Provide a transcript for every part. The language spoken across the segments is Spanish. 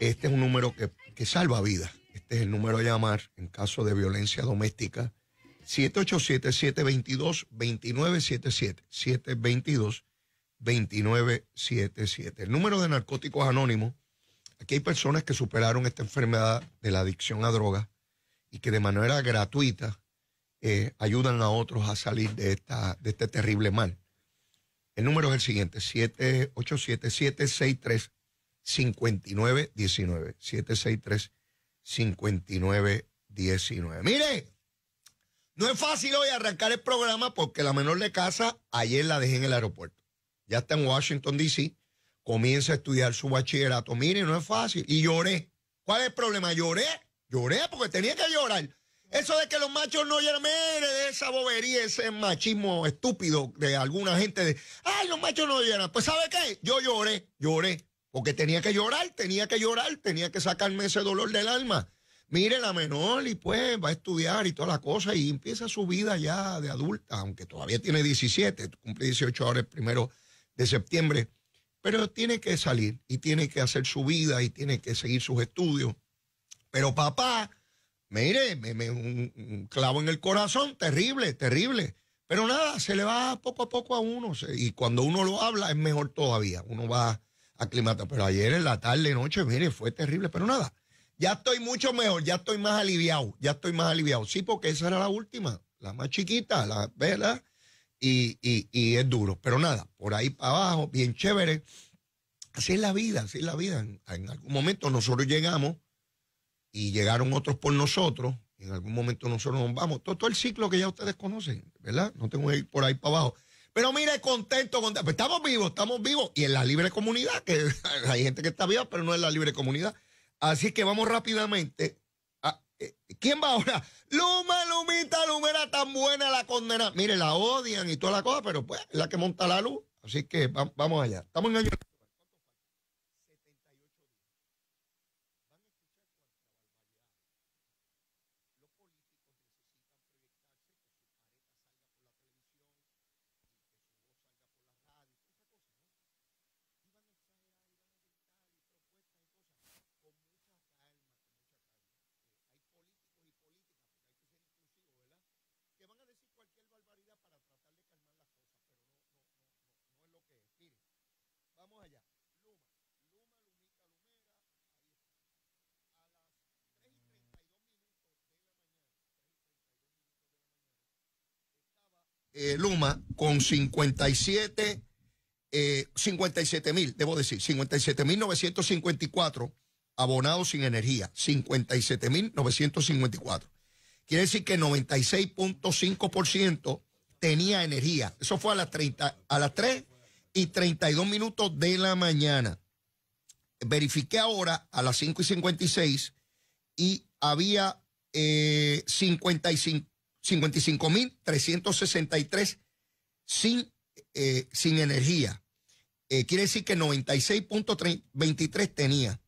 Este es un número que, salva vidas. Este es el número a llamar en caso de violencia doméstica. 787-722-2977. 722-2977. El número de narcóticos anónimos. Aquí hay personas que superaron esta enfermedad de la adicción a drogas y que de manera gratuita eh, ayudan a otros a salir de, esta, de este terrible mal. El número es el siguiente, 787 763 5919 763 5919 Mire, no es fácil hoy arrancar el programa porque la menor de casa ayer la dejé en el aeropuerto. Ya está en Washington, D.C. Comienza a estudiar su bachillerato. Mire, no es fácil. Y lloré. ¿Cuál es el problema? Lloré. Lloré porque tenía que llorar. Eso de que los machos no lloran, mire, de esa bobería, ese machismo estúpido de alguna gente de, ay, los machos no lloran. Pues ¿sabe qué? Yo lloré, lloré. Porque tenía que llorar, tenía que llorar, tenía que sacarme ese dolor del alma. Mire, la menor, y pues va a estudiar y todas la cosa, y empieza su vida ya de adulta, aunque todavía tiene 17, cumple 18 horas el primero de septiembre, pero tiene que salir y tiene que hacer su vida y tiene que seguir sus estudios. Pero papá, mire, me, me, un, clavo en el corazón, terrible, terrible. Pero nada, se le va poco a poco a uno, y cuando uno lo habla es mejor todavía, uno va aclimata. Pero ayer en la tarde, noche, mire, fue terrible. Pero nada, ya estoy mucho mejor, ya estoy más aliviado, ya estoy más aliviado. Sí, porque esa era la última, la más chiquita, la vela, y, es duro. Pero nada, por ahí para abajo, bien chévere. Así es la vida, así es la vida. En, algún momento nosotros llegamos y llegaron otros por nosotros. en algún momento nosotros nos vamos. todo el ciclo que ya ustedes conocen, ¿verdad? No tengo que ir por ahí para abajo. Pero mire, contento, con... Pues estamos vivos, estamos vivos. Y en la libre comunidad, que hay gente que está viva, pero no en la libre comunidad. Así que vamos rápidamente. Eh, ¿Quién va ahora? Luma, Lumita, Lumera, tan buena la condena. Mire, la odian y toda la cosa, pero pues es la que monta la luz. Así que vamos allá. Estamos en año. Eh, Luma con 57 57 eh, mil, debo decir, 57 mil 954 abonados sin energía, 57 mil 954. Quiere decir que 96.5% tenía energía. Eso fue a las, 30, a las 3 y 32 minutos de la mañana. Verifiqué ahora a las 5 y 56 y había eh, 55 55.363 sin, eh, sin energía. Eh, quiere decir que 96.23 tenía.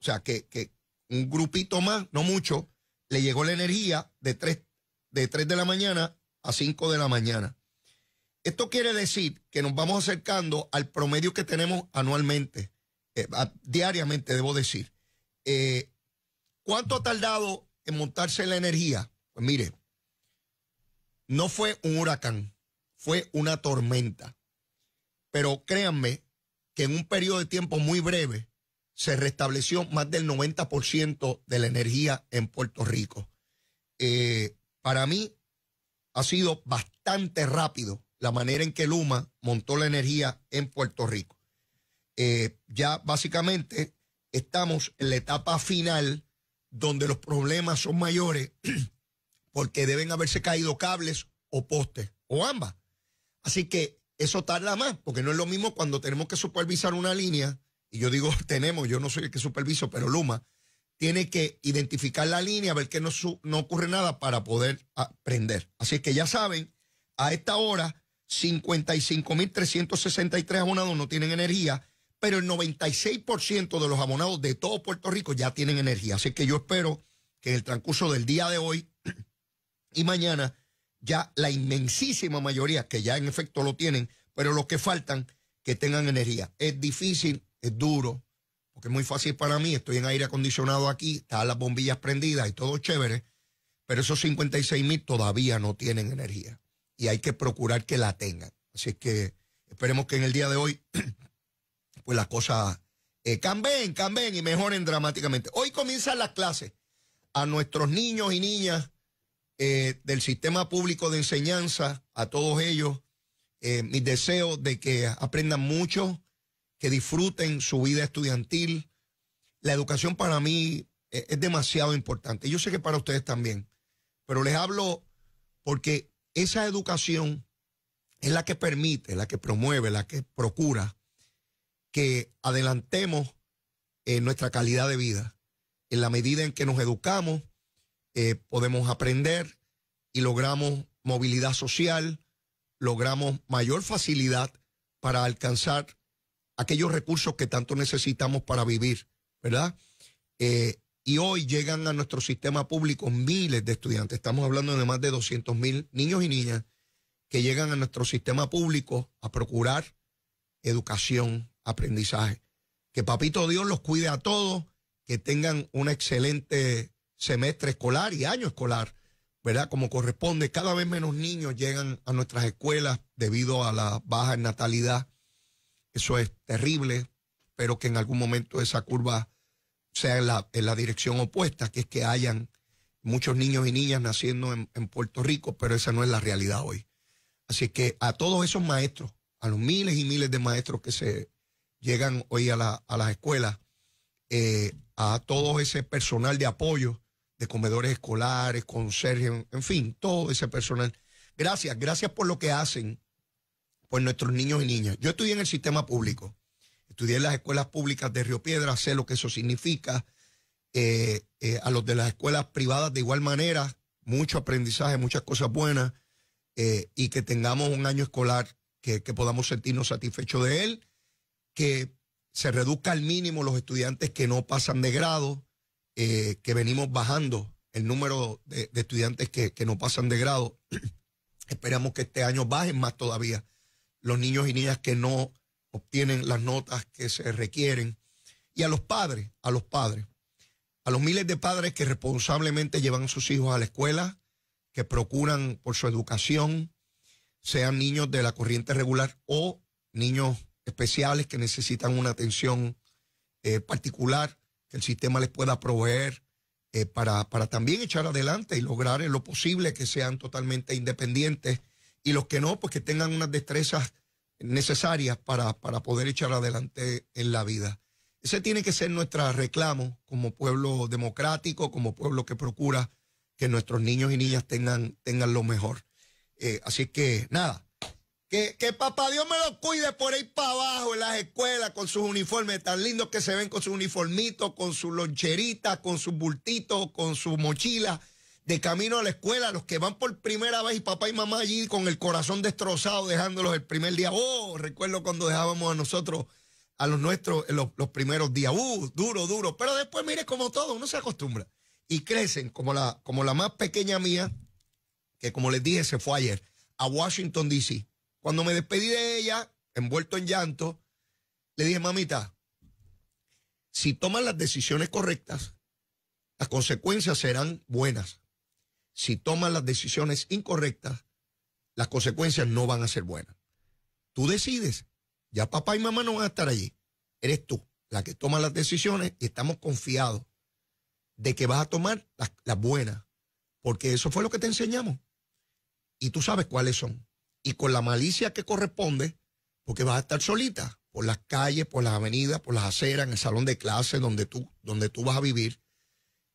O sea, que, que, un grupito más, no mucho, le llegó la energía de 3, de 3 de la mañana a 5 de la mañana. Esto quiere decir que nos vamos acercando al promedio que tenemos anualmente, eh, diariamente, debo decir. Eh, ¿Cuánto ha tardado en montarse la energía? Pues mire, no fue un huracán, fue una tormenta. Pero créanme que en un periodo de tiempo muy breve se restableció más del 90% de la energía en Puerto Rico. Eh, para mí ha sido bastante rápido la manera en que Luma montó la energía en Puerto Rico. Eh, ya básicamente estamos en la etapa final donde los problemas son mayores porque deben haberse caído cables o postes o ambas. Así que eso tarda más, porque no es lo mismo cuando tenemos que supervisar una línea, y yo digo tenemos, yo no soy el que superviso, pero Luma tiene que identificar la línea, ver que no, no ocurre nada para poder prender. Así que ya saben, a esta hora 55.363 abonados no tienen energía, pero el 96% de los abonados de todo Puerto Rico ya tienen energía. Así que yo espero que en el transcurso del día de hoy y mañana ya la inmensísima mayoría que ya en efecto lo tienen, pero los que faltan que tengan energía. Es difícil, es duro, porque es muy fácil para mí, estoy en aire acondicionado aquí, están las bombillas prendidas y todo chévere, pero esos 56 mil todavía no tienen energía y hay que procurar que la tengan. Así que esperemos que en el día de hoy, pues las cosas eh, cambien, cambien y mejoren dramáticamente. Hoy comienzan las clases a nuestros niños y niñas eh, del sistema público de enseñanza, a todos ellos, eh, mis deseos de que aprendan mucho, que disfruten su vida estudiantil. La educación para mí eh, es, demasiado importante. Yo sé que para ustedes también, pero les hablo porque esa educación es la que permite, la que promueve, la que procura que adelantemos nuestra calidad de vida. En la medida en que nos educamos, eh, podemos aprender y logramos movilidad social, logramos mayor facilidad para alcanzar aquellos recursos que tanto necesitamos para vivir, ¿verdad? Eh, y hoy llegan a nuestro sistema público miles de estudiantes, estamos hablando de más de 200 mil niños y niñas que llegan a nuestro sistema público a procurar educación, aprendizaje. Que Papito Dios los cuide a todos, que tengan una excelente semestre escolar y año escolar, ¿verdad? Como corresponde, cada vez menos niños llegan a nuestras escuelas debido a la baja natalidad. Eso es terrible, pero que en algún momento esa curva sea en la, dirección opuesta, que es que hayan muchos niños y niñas naciendo en, Puerto Rico, pero esa no es la realidad hoy. Así que a todos esos maestros, a los miles y miles de maestros que se llegan hoy a, la, a las escuelas, eh, a todo ese personal de apoyo, de comedores escolares, Sergio, en fin, todo ese personal. Gracias, gracias por lo que hacen por nuestros niños y niñas. Yo estudié en el sistema público, estudié en las escuelas públicas de Río Piedra, sé lo que eso significa. Eh, eh, a los de las escuelas privadas de igual manera, mucho aprendizaje, muchas cosas buenas, eh, y que tengamos un año escolar que, que podamos sentirnos satisfechos de él, que se reduzca al mínimo los estudiantes que no pasan de grado, eh, que venimos bajando el número de, estudiantes que, no pasan de grado. Esperamos que este año bajen más todavía los niños y niñas que no obtienen las notas que se requieren. Y a los padres, a los padres, a los miles de padres que responsablemente llevan a sus hijos a la escuela, que procuran por su educación, sean niños de la corriente regular o niños especiales que necesitan una atención eh, particular que el sistema les pueda proveer eh, para, también echar adelante y lograr en lo posible que sean totalmente independientes y los que no, pues que tengan unas destrezas necesarias para, para poder echar adelante en la vida. Ese tiene que ser nuestro reclamo como pueblo democrático, como pueblo que procura que nuestros niños y niñas tengan, tengan lo mejor. Eh, así que nada, que, papá Dios me lo cuide por ahí para abajo en las escuelas con sus uniformes tan lindos que se ven con sus uniformitos, con sus loncheritas, con sus bultitos, con sus mochilas de camino a la escuela, los que van por primera vez y papá y mamá allí con el corazón destrozado, dejándolos el primer día. Oh, recuerdo cuando dejábamos a nosotros, a los nuestros, los, primeros días. Uh, duro, duro. Pero después, mire, como todo, uno se acostumbra. Y crecen, como la, como la más pequeña mía, que como les dije, se fue ayer a Washington, D.C. Cuando me despedí de ella, envuelto en llanto, le dije, mamita, si tomas las decisiones correctas, las consecuencias serán buenas. Si tomas las decisiones incorrectas, las consecuencias no van a ser buenas. Tú decides, ya papá y mamá no van a estar allí. Eres tú la que toma las decisiones y estamos confiados de que vas a tomar las, las buenas, porque eso fue lo que te enseñamos. Y tú sabes cuáles son y con la malicia que corresponde, porque vas a estar solita por las calles, por las avenidas, por las aceras, en el salón de clase donde tú, donde tú vas a vivir.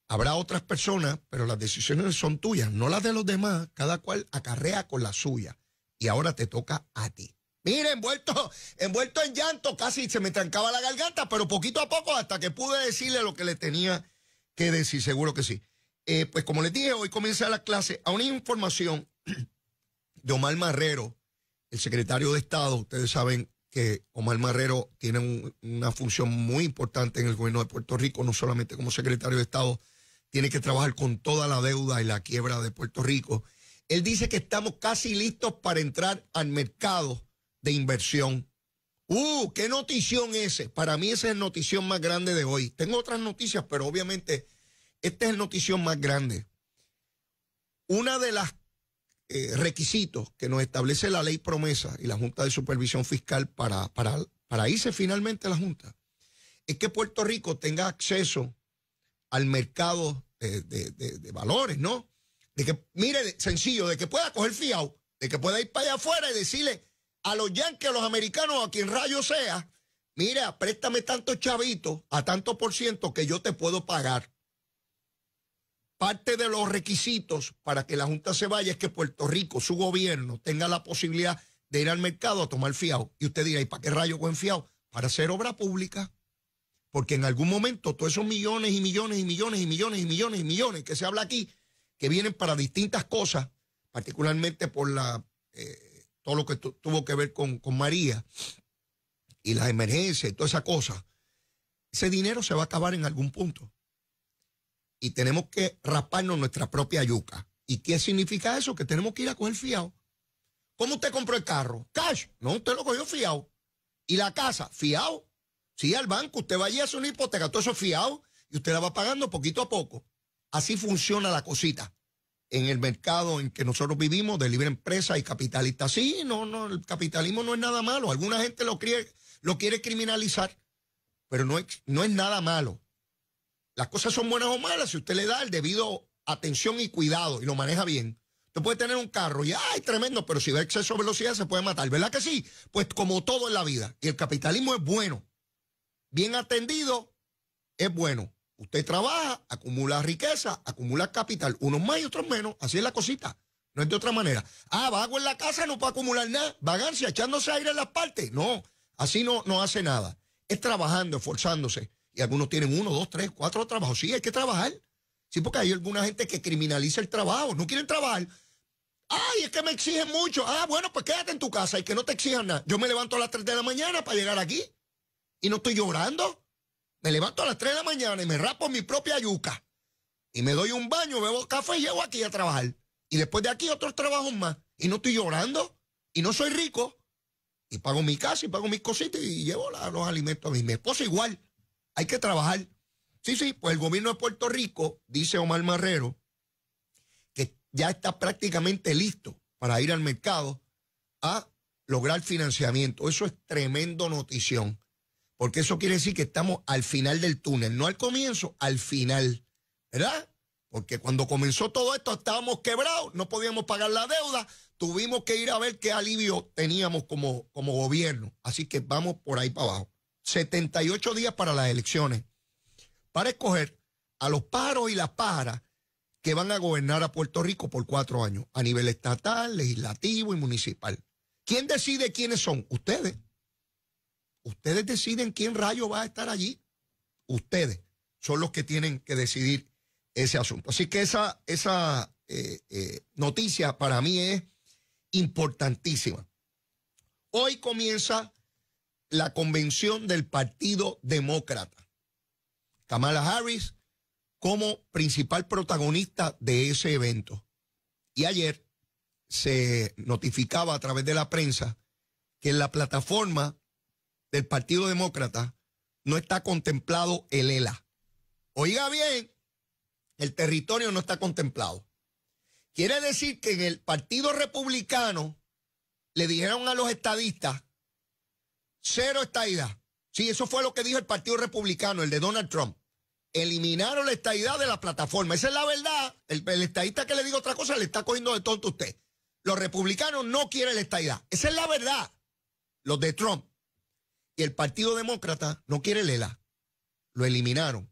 Habrá otras personas, pero las decisiones son tuyas, no las de los demás. Cada cual acarrea con la suya. Y ahora te toca a ti. Mira, envuelto, envuelto en llanto, casi se me trancaba la garganta, pero poquito a poco hasta que pude decirle lo que le tenía que decir, seguro que sí. Eh, pues como les dije, hoy comienza la clase a una información de Omar Marrero, el secretario de Estado. Ustedes saben que Omar Marrero tiene una función muy importante en el gobierno de Puerto Rico, no solamente como secretario de Estado, tiene que trabajar con toda la deuda y la quiebra de Puerto Rico. Él dice que estamos casi listos para entrar al mercado de inversión. ¡Uh! ¡Qué notición ese! Para mí esa es la notición más grande de hoy. Tengo otras noticias, pero obviamente esta es la notición más grande. Una de las eh, requisitos que nos establece la ley promesa y la Junta de Supervisión Fiscal para, para, irse finalmente a la Junta, es que Puerto Rico tenga acceso al mercado eh, de, valores, ¿no? De que, mire, sencillo, de que pueda coger fiado, de que pueda ir para allá afuera y decirle a los yankees a los americanos, a quien rayo sea, mira, préstame tanto chavito, a tanto por ciento que yo te puedo pagar. Parte de los requisitos para que la Junta se vaya es que Puerto Rico, su gobierno, tenga la posibilidad de ir al mercado a tomar fiado. Y usted dirá, ¿y para qué rayo con fiao? Para hacer obra pública. Porque en algún momento todos esos millones y millones y millones y millones y millones y millones que se habla aquí, que vienen para distintas cosas, particularmente por la, eh, todo lo que tuvo que ver con, María y las emergencias y toda esa cosa, ese dinero se va a acabar en algún punto y tenemos que raparnos nuestra propia yuca. ¿Y qué significa eso? Que tenemos que ir a coger fiado. ¿Cómo usted compró el carro? Cash. No, usted lo cogió fiado. ¿Y la casa? Fiado. Sí, al banco. Usted va allí a hacer una hipoteca, todo eso es fiado y usted la va pagando poquito a poco. Así funciona la cosita en el mercado en que nosotros vivimos de libre empresa y capitalista. Sí, no, no, el capitalismo no es nada malo. Alguna gente lo, lo quiere criminalizar, pero no no es nada malo. Las cosas son buenas o malas si usted le da el debido atención y cuidado y lo maneja bien. Usted puede tener un carro y ¡ay, tremendo! Pero si ve exceso de velocidad se puede matar, ¿verdad que sí? Pues como todo en la vida. Y el capitalismo es bueno. Bien atendido es bueno. Usted trabaja, acumula riqueza, acumula capital, unos más y otros menos. Así es la cosita. No es de otra manera. Ah, vago en la casa no puede acumular nada. Vagancia, echándose aire en las partes. No, así no, no hace nada. Es trabajando, esforzándose. Y algunos tienen uno, dos, tres, cuatro trabajos. Sí, hay que trabajar. Sí, porque hay alguna gente que criminaliza el trabajo, no quieren trabajar. Ay, es que me exigen mucho. Ah, bueno, pues quédate en tu casa y que no te exijan nada. Yo me levanto a las tres de la mañana para llegar aquí y no estoy llorando. Me levanto a las 3 de la mañana y me rapo mi propia yuca. Y me doy un baño, bebo café y llego aquí a trabajar. Y después de aquí otros trabajos más. Y no estoy llorando. Y no soy rico. Y pago mi casa y pago mis cositas y llevo los alimentos a Mi esposa igual. Hay que trabajar. Sí, sí, pues el gobierno de Puerto Rico, dice Omar Marrero, que ya está prácticamente listo para ir al mercado a lograr financiamiento. Eso es tremendo notición, porque eso quiere decir que estamos al final del túnel, no al comienzo, al final, ¿verdad? Porque cuando comenzó todo esto estábamos quebrados, no podíamos pagar la deuda, tuvimos que ir a ver qué alivio teníamos como, como gobierno. Así que vamos por ahí para abajo. 78 días para las elecciones, para escoger a los paros y las paras que van a gobernar a Puerto Rico por cuatro años, a nivel estatal, legislativo y municipal. ¿Quién decide quiénes son? Ustedes. Ustedes deciden quién rayo va a estar allí. Ustedes son los que tienen que decidir ese asunto. Así que esa, esa eh, eh, noticia para mí es importantísima. Hoy comienza la convención del Partido Demócrata. Kamala Harris como principal protagonista de ese evento. Y ayer se notificaba a través de la prensa que en la plataforma del Partido Demócrata no está contemplado el ELA. Oiga bien, el territorio no está contemplado. Quiere decir que en el Partido Republicano le dijeron a los estadistas Cero estaidad. Sí, eso fue lo que dijo el Partido Republicano, el de Donald Trump. Eliminaron la estaidad de la plataforma. Esa es la verdad. El, estadista que le diga otra cosa le está cogiendo de tonto a usted. Los republicanos no quieren la estaidad. Esa es la verdad. Los de Trump. Y el Partido Demócrata no quiere Lela. Lo eliminaron.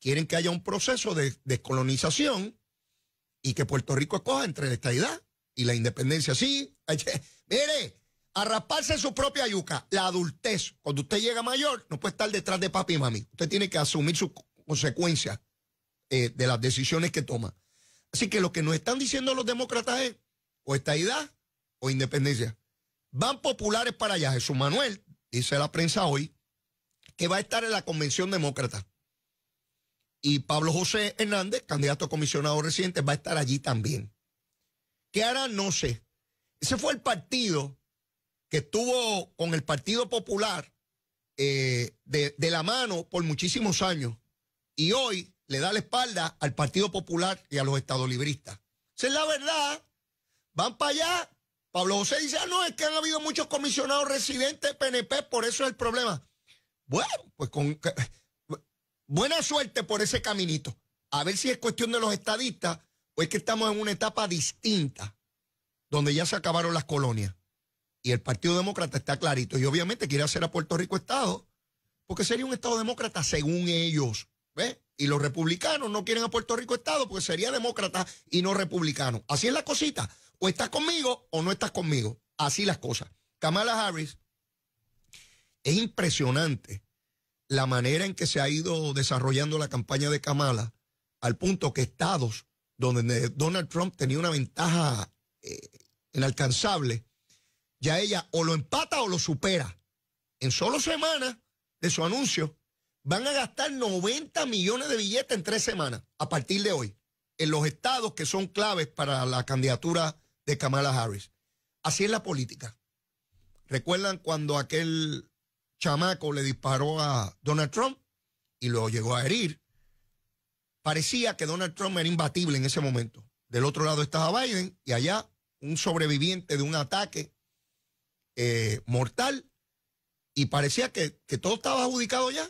Quieren que haya un proceso de descolonización y que Puerto Rico escoja entre la estaidad y la independencia. Sí, mire, a en su propia yuca, la adultez. Cuando usted llega mayor, no puede estar detrás de papi y mami. Usted tiene que asumir sus consecuencias eh, de las decisiones que toma. Así que lo que nos están diciendo los demócratas es o estaidad o independencia. Van populares para allá. Jesús Manuel, dice la prensa hoy, que va a estar en la convención demócrata. Y Pablo José Hernández, candidato a comisionado reciente, va a estar allí también. ¿Qué hará? No sé. Ese fue el partido que estuvo con el Partido Popular eh, de, de, la mano por muchísimos años y hoy le da la espalda al Partido Popular y a los estadolibristas. Esa es la verdad. Van para allá. Pablo José dice, ah, no, es que han habido muchos comisionados residentes de PNP, por eso es el problema. Bueno, pues con buena suerte por ese caminito. A ver si es cuestión de los estadistas o es que estamos en una etapa distinta, donde ya se acabaron las colonias. Y el Partido Demócrata está clarito. Y obviamente quiere hacer a Puerto Rico Estado, porque sería un Estado demócrata según ellos. ¿Ves? Y los republicanos no quieren a Puerto Rico Estado porque sería demócrata y no republicano. Así es la cosita. O estás conmigo o no estás conmigo. Así las cosas. Kamala Harris, es impresionante la manera en que se ha ido desarrollando la campaña de Kamala al punto que estados donde Donald Trump tenía una ventaja eh, inalcanzable, ya ella o lo empata o lo supera. En solo semanas de su anuncio, van a gastar 90 millones de billetes en tres semanas, a partir de hoy, en los estados que son claves para la candidatura de Kamala Harris. Así es la política. ¿Recuerdan cuando aquel chamaco le disparó a Donald Trump y lo llegó a herir? Parecía que Donald Trump era imbatible en ese momento. Del otro lado estaba Biden y allá un sobreviviente de un ataque eh, mortal y parecía que, que, todo estaba adjudicado ya.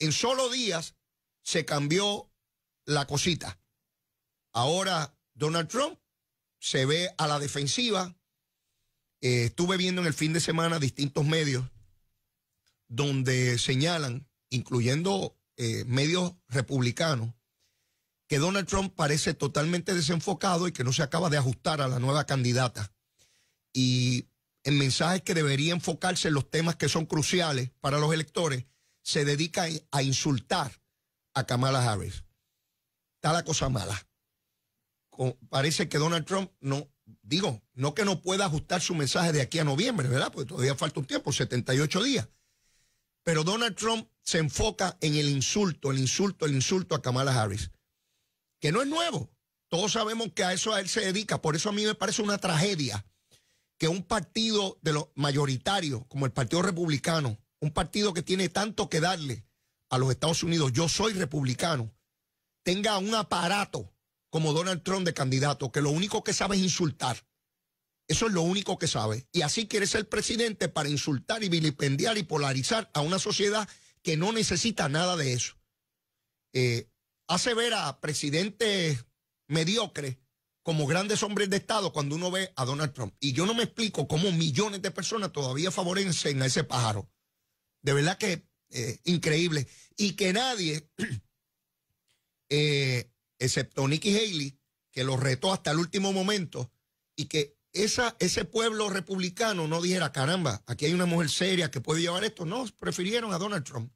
En solo días se cambió la cosita. Ahora Donald Trump se ve a la defensiva. Eh, estuve viendo en el fin de semana distintos medios donde señalan, incluyendo eh, medios republicanos, que Donald Trump parece totalmente desenfocado y que no se acaba de ajustar a la nueva candidata. Y en mensajes que debería enfocarse en los temas que son cruciales para los electores, se dedica a insultar a Kamala Harris. Está la cosa mala. Parece que Donald Trump no, digo, no que no pueda ajustar su mensaje de aquí a noviembre, ¿verdad? Porque todavía falta un tiempo, 78 días. Pero Donald Trump se enfoca en el insulto, el insulto, el insulto a Kamala Harris, que no es nuevo. Todos sabemos que a eso a él se dedica, por eso a mí me parece una tragedia un partido de los mayoritarios, como el Partido Republicano, un partido que tiene tanto que darle a los Estados Unidos, yo soy republicano, tenga un aparato como Donald Trump de candidato, que lo único que sabe es insultar. Eso es lo único que sabe. Y así quiere ser presidente para insultar y vilipendiar y polarizar a una sociedad que no necesita nada de eso. Eh, hace ver a presidente mediocre como grandes hombres de Estado cuando uno ve a Donald Trump. Y yo no me explico cómo millones de personas todavía favorecen a ese pájaro. De verdad que es eh, increíble. Y que nadie, eh, excepto Nikki Haley, que lo retó hasta el último momento, y que esa, ese pueblo republicano no dijera, caramba, aquí hay una mujer seria que puede llevar esto. No, prefirieron a Donald Trump.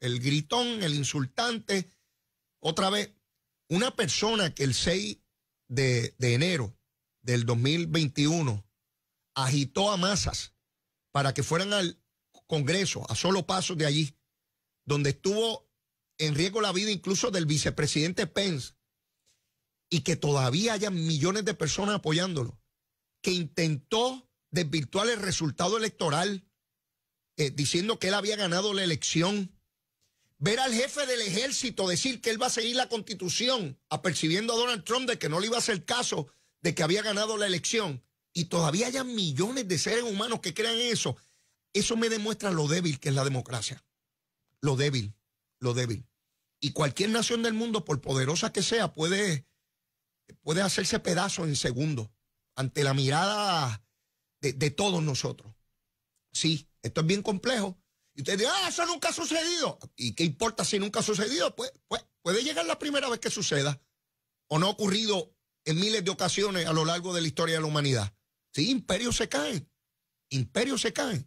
El gritón, el insultante. Otra vez, una persona que el 6 de, enero del 2021 agitó a masas para que fueran al Congreso, a solo pasos de allí, donde estuvo en riesgo la vida incluso del vicepresidente Pence, y que todavía hayan millones de personas apoyándolo, que intentó desvirtuar el resultado electoral, eh, diciendo que él había ganado la elección ver al jefe del ejército decir que él va a seguir la constitución, apercibiendo a Donald Trump de que no le iba a hacer caso de que había ganado la elección, y todavía haya millones de seres humanos que crean eso, eso me demuestra lo débil que es la democracia. Lo débil, lo débil. Y cualquier nación del mundo, por poderosa que sea, puede, puede hacerse pedazo en segundos ante la mirada de todos nosotros. Sí, esto es bien complejo y usted dice, ah, eso nunca ha sucedido. ¿Y qué importa si nunca ha sucedido? Pues, pues, puede llegar la primera vez que suceda. O no ha ocurrido en miles de ocasiones a lo largo de la historia de la humanidad. Sí, imperios se caen. Imperios se caen.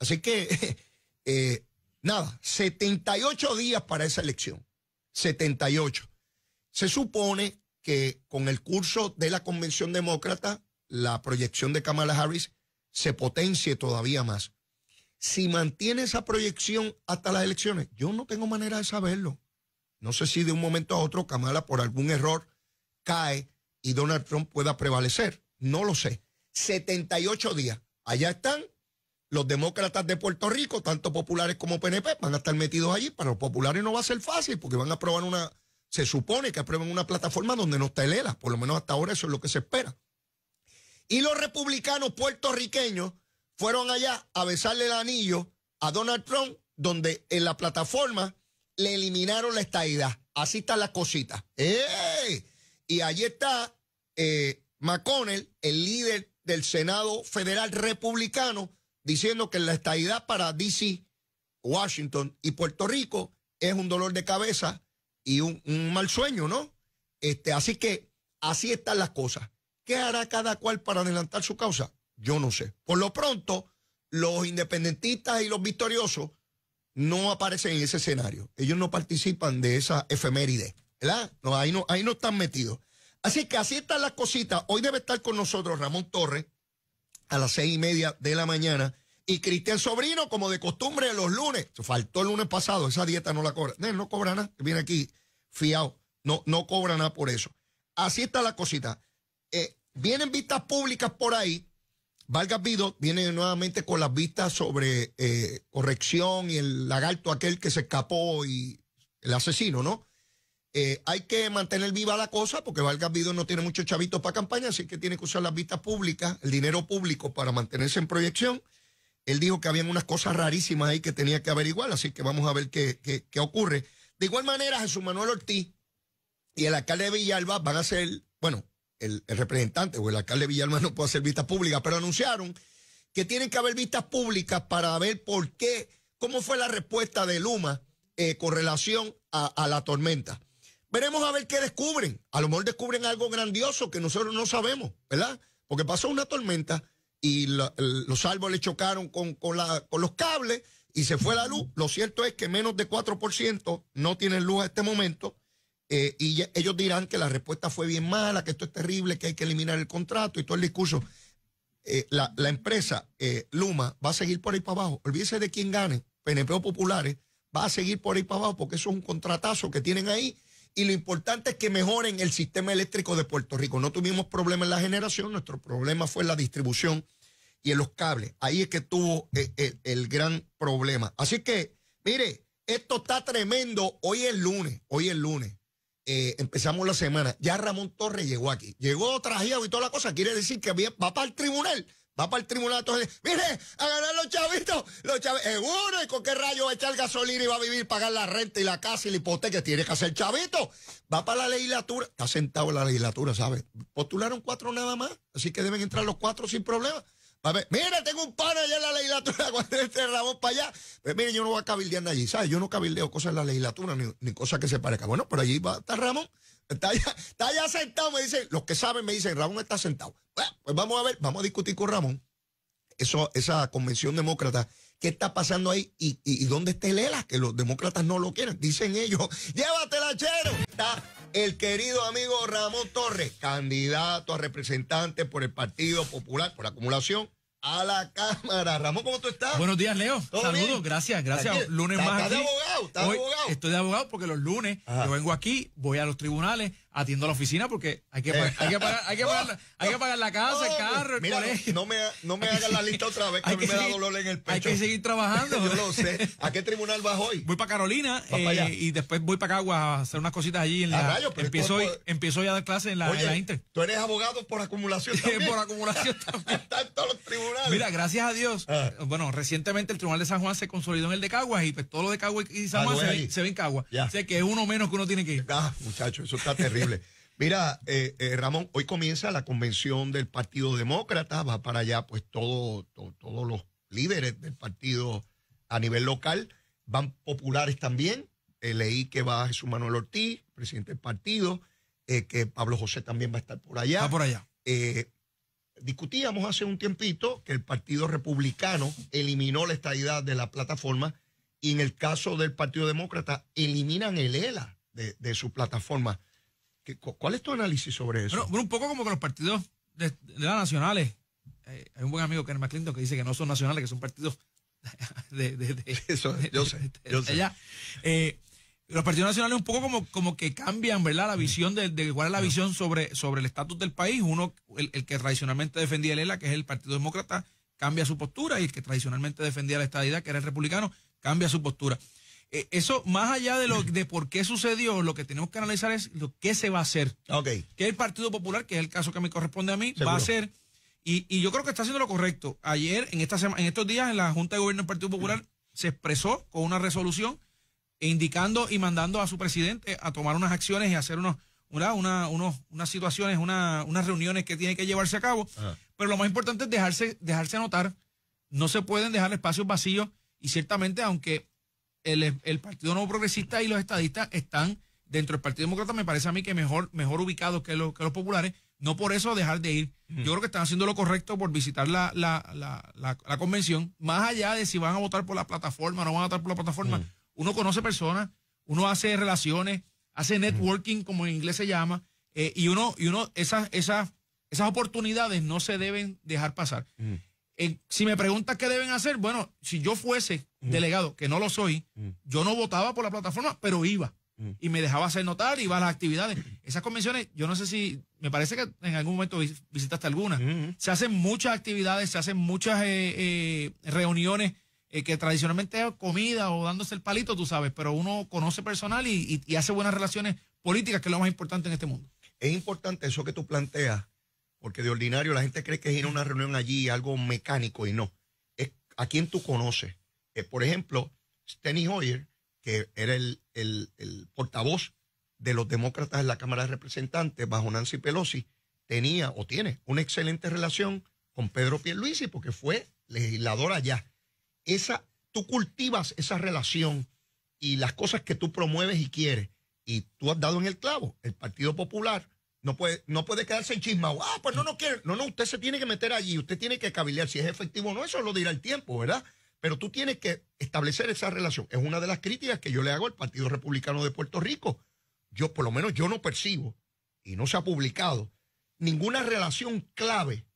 Así que, eh, nada, 78 días para esa elección. 78. Se supone que con el curso de la Convención Demócrata, la proyección de Kamala Harris se potencie todavía más si mantiene esa proyección hasta las elecciones? Yo no tengo manera de saberlo. No sé si de un momento a otro Kamala por algún error cae y Donald Trump pueda prevalecer. No lo sé. 78 días. Allá están los demócratas de Puerto Rico, tanto populares como PNP, van a estar metidos allí. Para los populares no va a ser fácil porque van a aprobar una, se supone que aprueben una plataforma donde no está el ELA. Por lo menos hasta ahora eso es lo que se espera. Y los republicanos puertorriqueños fueron allá a besarle el anillo a Donald Trump, donde en la plataforma le eliminaron la estadidad. Así están las cositas. ¡Eh! Y allí está eh, McConnell, el líder del Senado Federal Republicano, diciendo que la estaidad para DC, Washington y Puerto Rico es un dolor de cabeza y un, un mal sueño, ¿no? Este, así que así están las cosas. ¿Qué hará cada cual para adelantar su causa? Yo no sé. Por lo pronto, los independentistas y los victoriosos no aparecen en ese escenario. Ellos no participan de esa efeméride, ¿verdad? No, ahí, no, ahí no están metidos. Así que así está la cositas. Hoy debe estar con nosotros Ramón Torres a las seis y media de la mañana. Y Cristian Sobrino, como de costumbre, los lunes. Faltó el lunes pasado, esa dieta no la cobra. No, cobra nada, viene aquí fiado. No, no cobra nada por eso. Así está la cosita. Eh, vienen vistas públicas por ahí Vargas Vido viene nuevamente con las vistas sobre eh, corrección y el lagarto aquel que se escapó y el asesino, ¿no? Eh, hay que mantener viva la cosa porque Vargas Vido no tiene muchos chavitos para campaña, así que tiene que usar las vistas públicas, el dinero público para mantenerse en proyección. Él dijo que habían unas cosas rarísimas ahí que tenía que averiguar, así que vamos a ver qué, qué, qué ocurre. De igual manera, Jesús Manuel Ortiz y el alcalde de Villalba van a ser, bueno, el, representante o el alcalde Villalma no puede hacer vistas públicas, pero anunciaron que tienen que haber vistas públicas para ver por qué, cómo fue la respuesta de Luma eh, con relación a, la tormenta. Veremos a ver qué descubren. A lo mejor descubren algo grandioso que nosotros no sabemos, ¿verdad? Porque pasó una tormenta y los árboles chocaron con, con, los cables y se fue la luz. Lo cierto es que menos de 4% no tienen luz a este momento. Eh, y ellos dirán que la respuesta fue bien mala, que esto es terrible, que hay que eliminar el contrato y todo el discurso. Eh, la, empresa eh, Luma va a seguir por ahí para abajo. Olvídese de quién gane, PNP Populares, va a seguir por ahí para abajo porque eso es un contratazo que tienen ahí. Y lo importante es que mejoren el sistema eléctrico de Puerto Rico. No tuvimos problema en la generación, nuestro problema fue en la distribución y en los cables. Ahí es que tuvo el, el gran problema. Así que, mire, esto está tremendo. Hoy es lunes, hoy es lunes. Eh, empezamos la semana. Ya Ramón Torres llegó aquí. Llegó trajido y toda la cosa. Quiere decir que va para el tribunal. Va para el tribunal. Entonces, mire, a ganar los chavitos. Los chavitos. Seguro, eh, ¿y con qué rayo va a echar gasolina y va a vivir, pagar la renta y la casa y la hipoteca? Tiene que hacer chavito. Va para la legislatura. Está sentado en la legislatura, ¿sabes? Postularon cuatro nada más. Así que deben entrar los cuatro sin problema. A ver, mira, tengo un pana allá en la legislatura cuando este Ramón para allá. Pues mire, yo no voy a cabildear allí, ¿sabes? Yo no cabildeo cosas en la legislatura ni, ni cosas que se parezcan. Bueno, pero allí va, está Ramón, está allá, está sentado, me dicen, los que saben me dicen, Ramón está sentado. Bueno, pues vamos a ver, vamos a discutir con Ramón. Eso, esa convención demócrata qué está pasando ahí y, dónde está el ELA, que los demócratas no lo quieren. Dicen ellos, llévatela, chero. Está el querido amigo Ramón Torres, candidato a representante por el Partido Popular, por acumulación a la cámara. Ramón, ¿cómo tú estás? Buenos días, Leo. Saludos, gracias, gracias. lunes más. Estás abogado, estás de abogado. Estoy de abogado porque los lunes yo vengo aquí, voy a los tribunales, atiendo la oficina porque hay que, eh. pagar, hay que, hay que, pagar, la casa, el carro, el No me, no me hagan la lista otra vez, que a mí me da dolor en el pecho. Hay que seguir trabajando. Yo lo sé. ¿A qué tribunal vas hoy? Voy para Carolina eh, y después voy para Caguas a hacer unas cositas allí. En ah, la, empiezo, hoy, empiezo a dar clases en la, en la Inter. Tú eres abogado por acumulación también. por acumulación también. Están todos los tribunales. Mira, gracias a Dios. Ah. Bueno, recientemente el Tribunal de San Juan se consolidó en el de Caguas y pues todo lo de Caguas y San ah, Juan se, ve, en Caguas. sé que es uno menos que uno tiene que ir. Ah, muchacho, eso está terrible. Mira, eh, eh, Ramón, hoy comienza la convención del Partido Demócrata, va para allá pues todos los líderes del partido a nivel local, van populares también. Eh, leí que va Jesús Manuel Ortiz, presidente del partido, que Pablo José también va a estar por allá. Va por allá. discutíamos hace un tiempito que el Partido Republicano eliminó la estadidad de la plataforma y en el caso del Partido Demócrata eliminan el ELA de su plataforma. ¿Cuál es tu análisis sobre eso? Bueno, un poco como que los partidos de, las nacionales. Eh, hay un buen amigo, Ken McClinton, que dice que no son nacionales, que son partidos de. yo sé. Yo sé. Allá. Eh, los partidos nacionales un poco como, como que cambian, ¿verdad? La mm. visión de, de cuál es la visión sobre, sobre el estatus del país. Uno, el, que tradicionalmente defendía el ELA, que es el Partido Demócrata, cambia su postura y el que tradicionalmente defendía la estadidad, que era el republicano, cambia su postura. Eh, eso, más allá de lo de por qué sucedió, lo que tenemos que analizar es lo que se va a hacer. ¿Qué Que el Partido Popular, que es el caso que me corresponde a mí, va a hacer. Y, yo creo que está haciendo lo correcto. Ayer, en esta semana, en estos días, en la Junta de Gobierno del Partido Popular, se expresó con una resolución indicando y mandando a su presidente a tomar unas acciones y hacer unos, una, unos, unas situaciones, unas reuniones que tiene que llevarse a cabo. Pero lo más importante es dejarse, dejarse anotar. No se pueden dejar espacios vacíos. Y ciertamente, aunque el, Partido No Progresista y los estadistas están dentro del Partido Demócrata, me parece a mí que mejor, mejor ubicados que, los, que los populares. No por eso dejar de ir. Yo creo que están haciendo lo correcto por visitar la, convención. Más allá de si van a votar por la plataforma o no van a votar por la plataforma, uno conoce personas, uno hace relaciones, hace networking, como en inglés se llama, eh, y uno, y uno esas, esas, esas oportunidades no se deben dejar pasar. si me preguntas qué deben hacer, bueno, si yo fuese delegado, que no lo soy, yo no votaba por la plataforma, pero iba. Y me dejaba hacer notar, iba a las actividades. Esas convenciones, yo no sé si, me parece que en algún momento visitaste alguna. Se hacen muchas actividades, se hacen muchas eh, eh, reuniones eh, que tradicionalmente es comida o dándose el palito, tú sabes, pero uno conoce personal y, hace buenas relaciones políticas, que es lo más importante en este mundo. Es importante eso que tú planteas, porque de ordinario la gente cree que es ir a una reunión allí algo mecánico y no. Es a quien tú conoces, eh, por ejemplo, Steny Hoyer, que era el, el, portavoz de los demócratas en la Cámara de Representantes bajo Nancy Pelosi, tenía o tiene una excelente relación con Pedro Pierluisi porque fue legislador allá. Esa, tú cultivas esa relación y las cosas que tú promueves y quieres. Y tú has dado en el clavo. El Partido Popular no puede, no puede quedarse en Ah, pues no, no quiere. No, no, usted se tiene que meter allí. Usted tiene que cabilear si es efectivo o no. Eso lo dirá el tiempo, ¿verdad? Pero tú tienes que establecer esa relación. Es una de las críticas que yo le hago al Partido Republicano de Puerto Rico. Yo, por lo menos, yo no percibo, y no se ha publicado, ninguna relación clave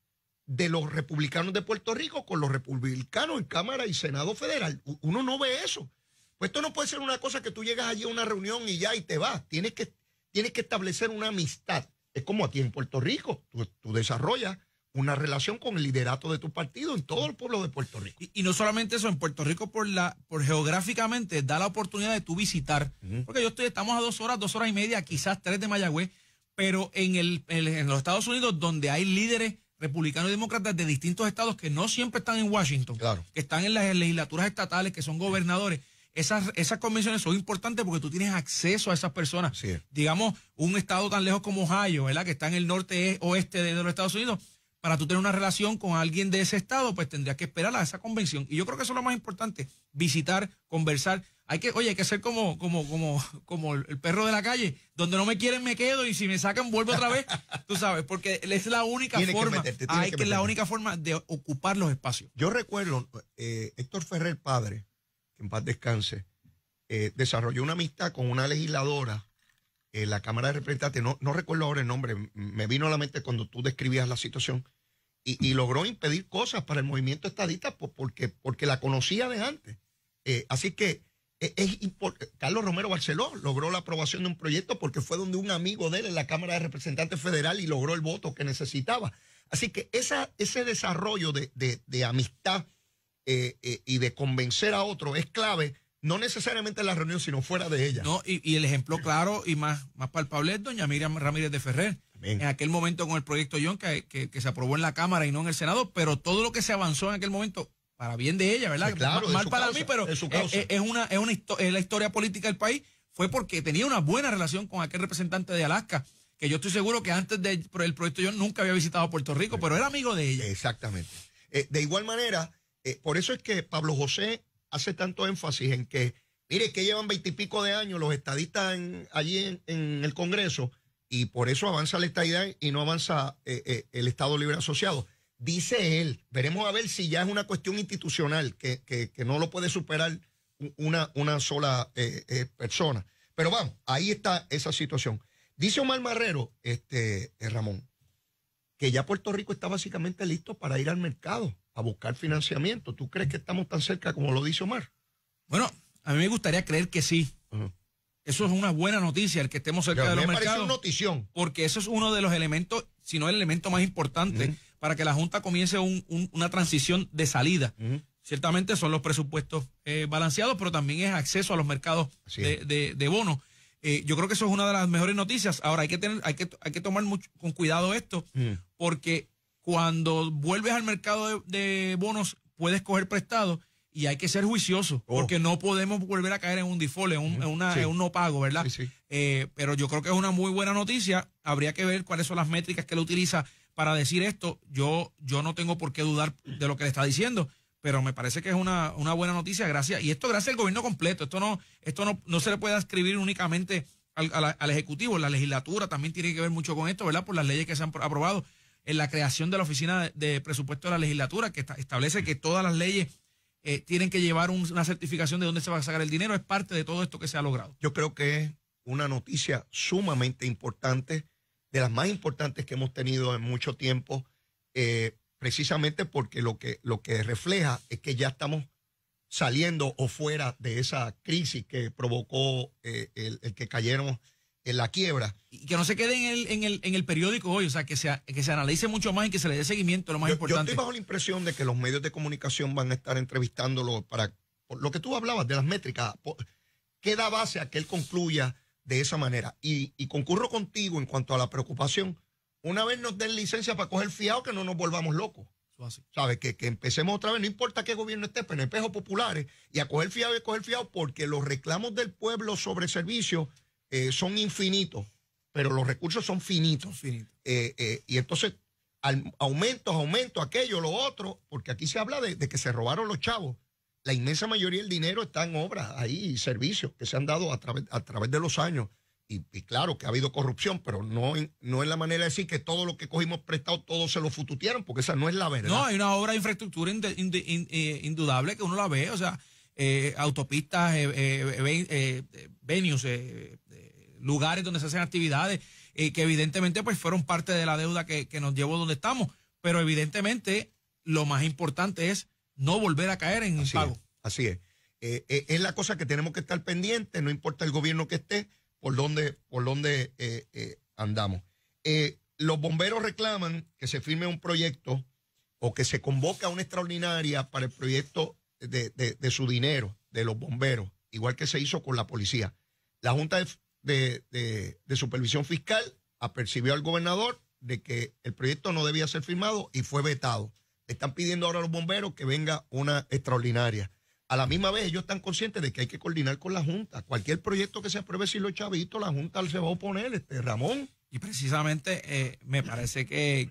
de los republicanos de Puerto Rico con los republicanos en Cámara y Senado Federal. Uno no ve eso. Pues esto no puede ser una cosa que tú llegas allí a una reunión y ya y te vas. Tienes que, que establecer una amistad. Es como aquí en Puerto Rico. tú desarrollas una relación con el liderato de tu partido en todo el pueblo de Puerto Rico. Y, no solamente eso, en Puerto Rico por la, por geográficamente da la oportunidad de tú visitar, porque yo estoy, estamos a dos horas, dos horas y media, quizás tres de Mayagüez, pero en, el, en, los Estados Unidos donde hay líderes republicanos y demócratas de distintos estados que no siempre están en Washington, que están en las legislaturas estatales, que son gobernadores. Esas, esas convenciones son importantes porque tú tienes acceso a esas personas. Digamos, un estado tan lejos como Ohio, ¿verdad? que está en el norte oeste de los Estados Unidos, para tú tener una relación con alguien de ese estado, pues tendrías que esperar a esa convención. Y yo creo que eso es lo más importante, visitar, conversar. Hay que, oye, hay que ser como, como, como, como el perro de la calle. Donde no me quieren me quedo y si me sacan vuelvo otra vez. Tú sabes, porque es la única forma. hay la única forma de ocupar los espacios. Yo recuerdo, eh, Héctor Ferrer padre, que en paz descanse, eh, desarrolló una amistad con una legisladora eh, la Cámara de Representantes, no, no recuerdo ahora el nombre, me vino a la mente cuando tú describías la situación, y, y logró impedir cosas para el movimiento estadista porque, porque la conocía de antes. Eh, así que e, es, Carlos Romero Barceló logró la aprobación de un proyecto porque fue donde un amigo de él en la Cámara de Representantes Federal y logró el voto que necesitaba. Así que esa, ese desarrollo de, de, amistad eh, y de convencer a otro es clave no necesariamente en la reunión, sino fuera de ella. No, y, el ejemplo claro y más, más palpable es doña Miriam Ramírez de Ferrer. en aquel momento con el proyecto John que, se aprobó en la Cámara y no en el Senado, pero todo lo que se avanzó en aquel momento, para bien de ella, ¿verdad? mal, para mí, pero es, una, la historia política del país, fue porque tenía una buena relación con aquel representante de Alaska, que yo estoy seguro que antes del proyecto John nunca había visitado Puerto Rico, pero era amigo de ella. Exactamente. Eh, de igual manera, eh, por eso es que Pablo José hace tanto énfasis en que, mire, que llevan veintipico de años los estadistas allí en, el Congreso y por eso avanza la estadidad y no avanza eh, eh, el Estado Libre Asociado. Dice él, veremos a ver si ya es una cuestión institucional que, no lo puede superar una, una sola eh, persona. Pero vamos, ahí está esa situación. Dice Omar Marrero, este, Ramón, que ya Puerto Rico está básicamente listo para ir al mercado a buscar financiamiento. ¿Tú crees que estamos tan cerca como lo dice Omar? Bueno, a mí me gustaría creer que sí. Eso es una buena noticia, el que estemos cerca de los me mercados. Una notición. Porque eso es uno de los elementos, si no el elemento más importante, para que la Junta comience una transición de salida. Ciertamente son los presupuestos eh, balanceados, pero también es acceso a los mercados de, bonos. Eh, yo creo que eso es una de las mejores noticias. Ahora hay que tener, que, hay que tomar con cuidado esto, porque cuando vuelves al mercado de, bonos, puedes coger prestado y hay que ser juicioso, oh. porque no podemos volver a caer en un default, en un, no pago, ¿verdad? Eh, pero yo creo que es una muy buena noticia. Habría que ver cuáles son las métricas que él utiliza para decir esto. Yo, yo no tengo por qué dudar de lo que le está diciendo, pero me parece que es una, buena noticia, gracias. Y esto gracias al gobierno completo. Esto no, esto no, se le puede escribir únicamente al Ejecutivo. La legislatura también tiene que ver mucho con esto, ¿verdad? Por las leyes que se han aprobado en la creación de la Oficina de Presupuesto de la Legislatura, que establece que todas las leyes eh, tienen que llevar una certificación de dónde se va a sacar el dinero, es parte de todo esto que se ha logrado. Yo creo que es una noticia sumamente importante, de las más importantes que hemos tenido en mucho tiempo, eh, precisamente porque lo que, lo que refleja es que ya estamos saliendo o fuera de esa crisis que provocó eh, el, que cayeron, la quiebra. Y que no se quede en el, en el, periódico hoy, o sea, que se, que se analice mucho más y que se le dé seguimiento, lo más importante. Yo estoy bajo la impresión de que los medios de comunicación van a estar entrevistándolo para lo que tú hablabas de las métricas. ¿Qué da base a que él concluya de esa manera? Y, concurro contigo en cuanto a la preocupación. Una vez nos den licencia para coger fiado, que no nos volvamos locos. ¿Sabes? Que, empecemos otra vez, no importa qué gobierno esté, en espejos populares, y a coger fiado y a coger fiado, porque los reclamos del pueblo sobre servicios... Eh, son infinitos, pero los recursos son finitos. Eh, eh, y entonces, al, aumentos, aumentos, aquello, lo otro, porque aquí se habla de, que se robaron los chavos. La inmensa mayoría del dinero está en obras ahí y servicios que se han dado a través, a través de los años. Y, claro que ha habido corrupción, pero no, no es la manera de decir que todo lo que cogimos prestado, todo se lo fututearon, porque esa no es la verdad. No, hay una obra de infraestructura indudable que uno la ve, o sea, autopistas, eh, venues, lugares donde se hacen actividades eh, que evidentemente pues fueron parte de la deuda que, nos llevó donde estamos. Pero evidentemente lo más importante es no volver a caer en un pago. así es. Eh, eh, es la cosa que tenemos que estar pendiente, no importa el gobierno que esté, por dónde por dónde andamos. los bomberos reclaman que se firme un proyecto o que se convoque a una extraordinaria para el proyecto de, su dinero, de los bomberos, igual que se hizo con la policía. La Junta de de, Supervisión Fiscal apercibió al gobernador de que el proyecto no debía ser firmado y fue vetado. Están pidiendo ahora a los bomberos que venga una extraordinaria. A la misma vez, ellos están conscientes de que hay que coordinar con la Junta. Cualquier proyecto que se apruebe, si lo chavito la Junta se va a oponer, este, Ramón. Y precisamente eh, me parece que,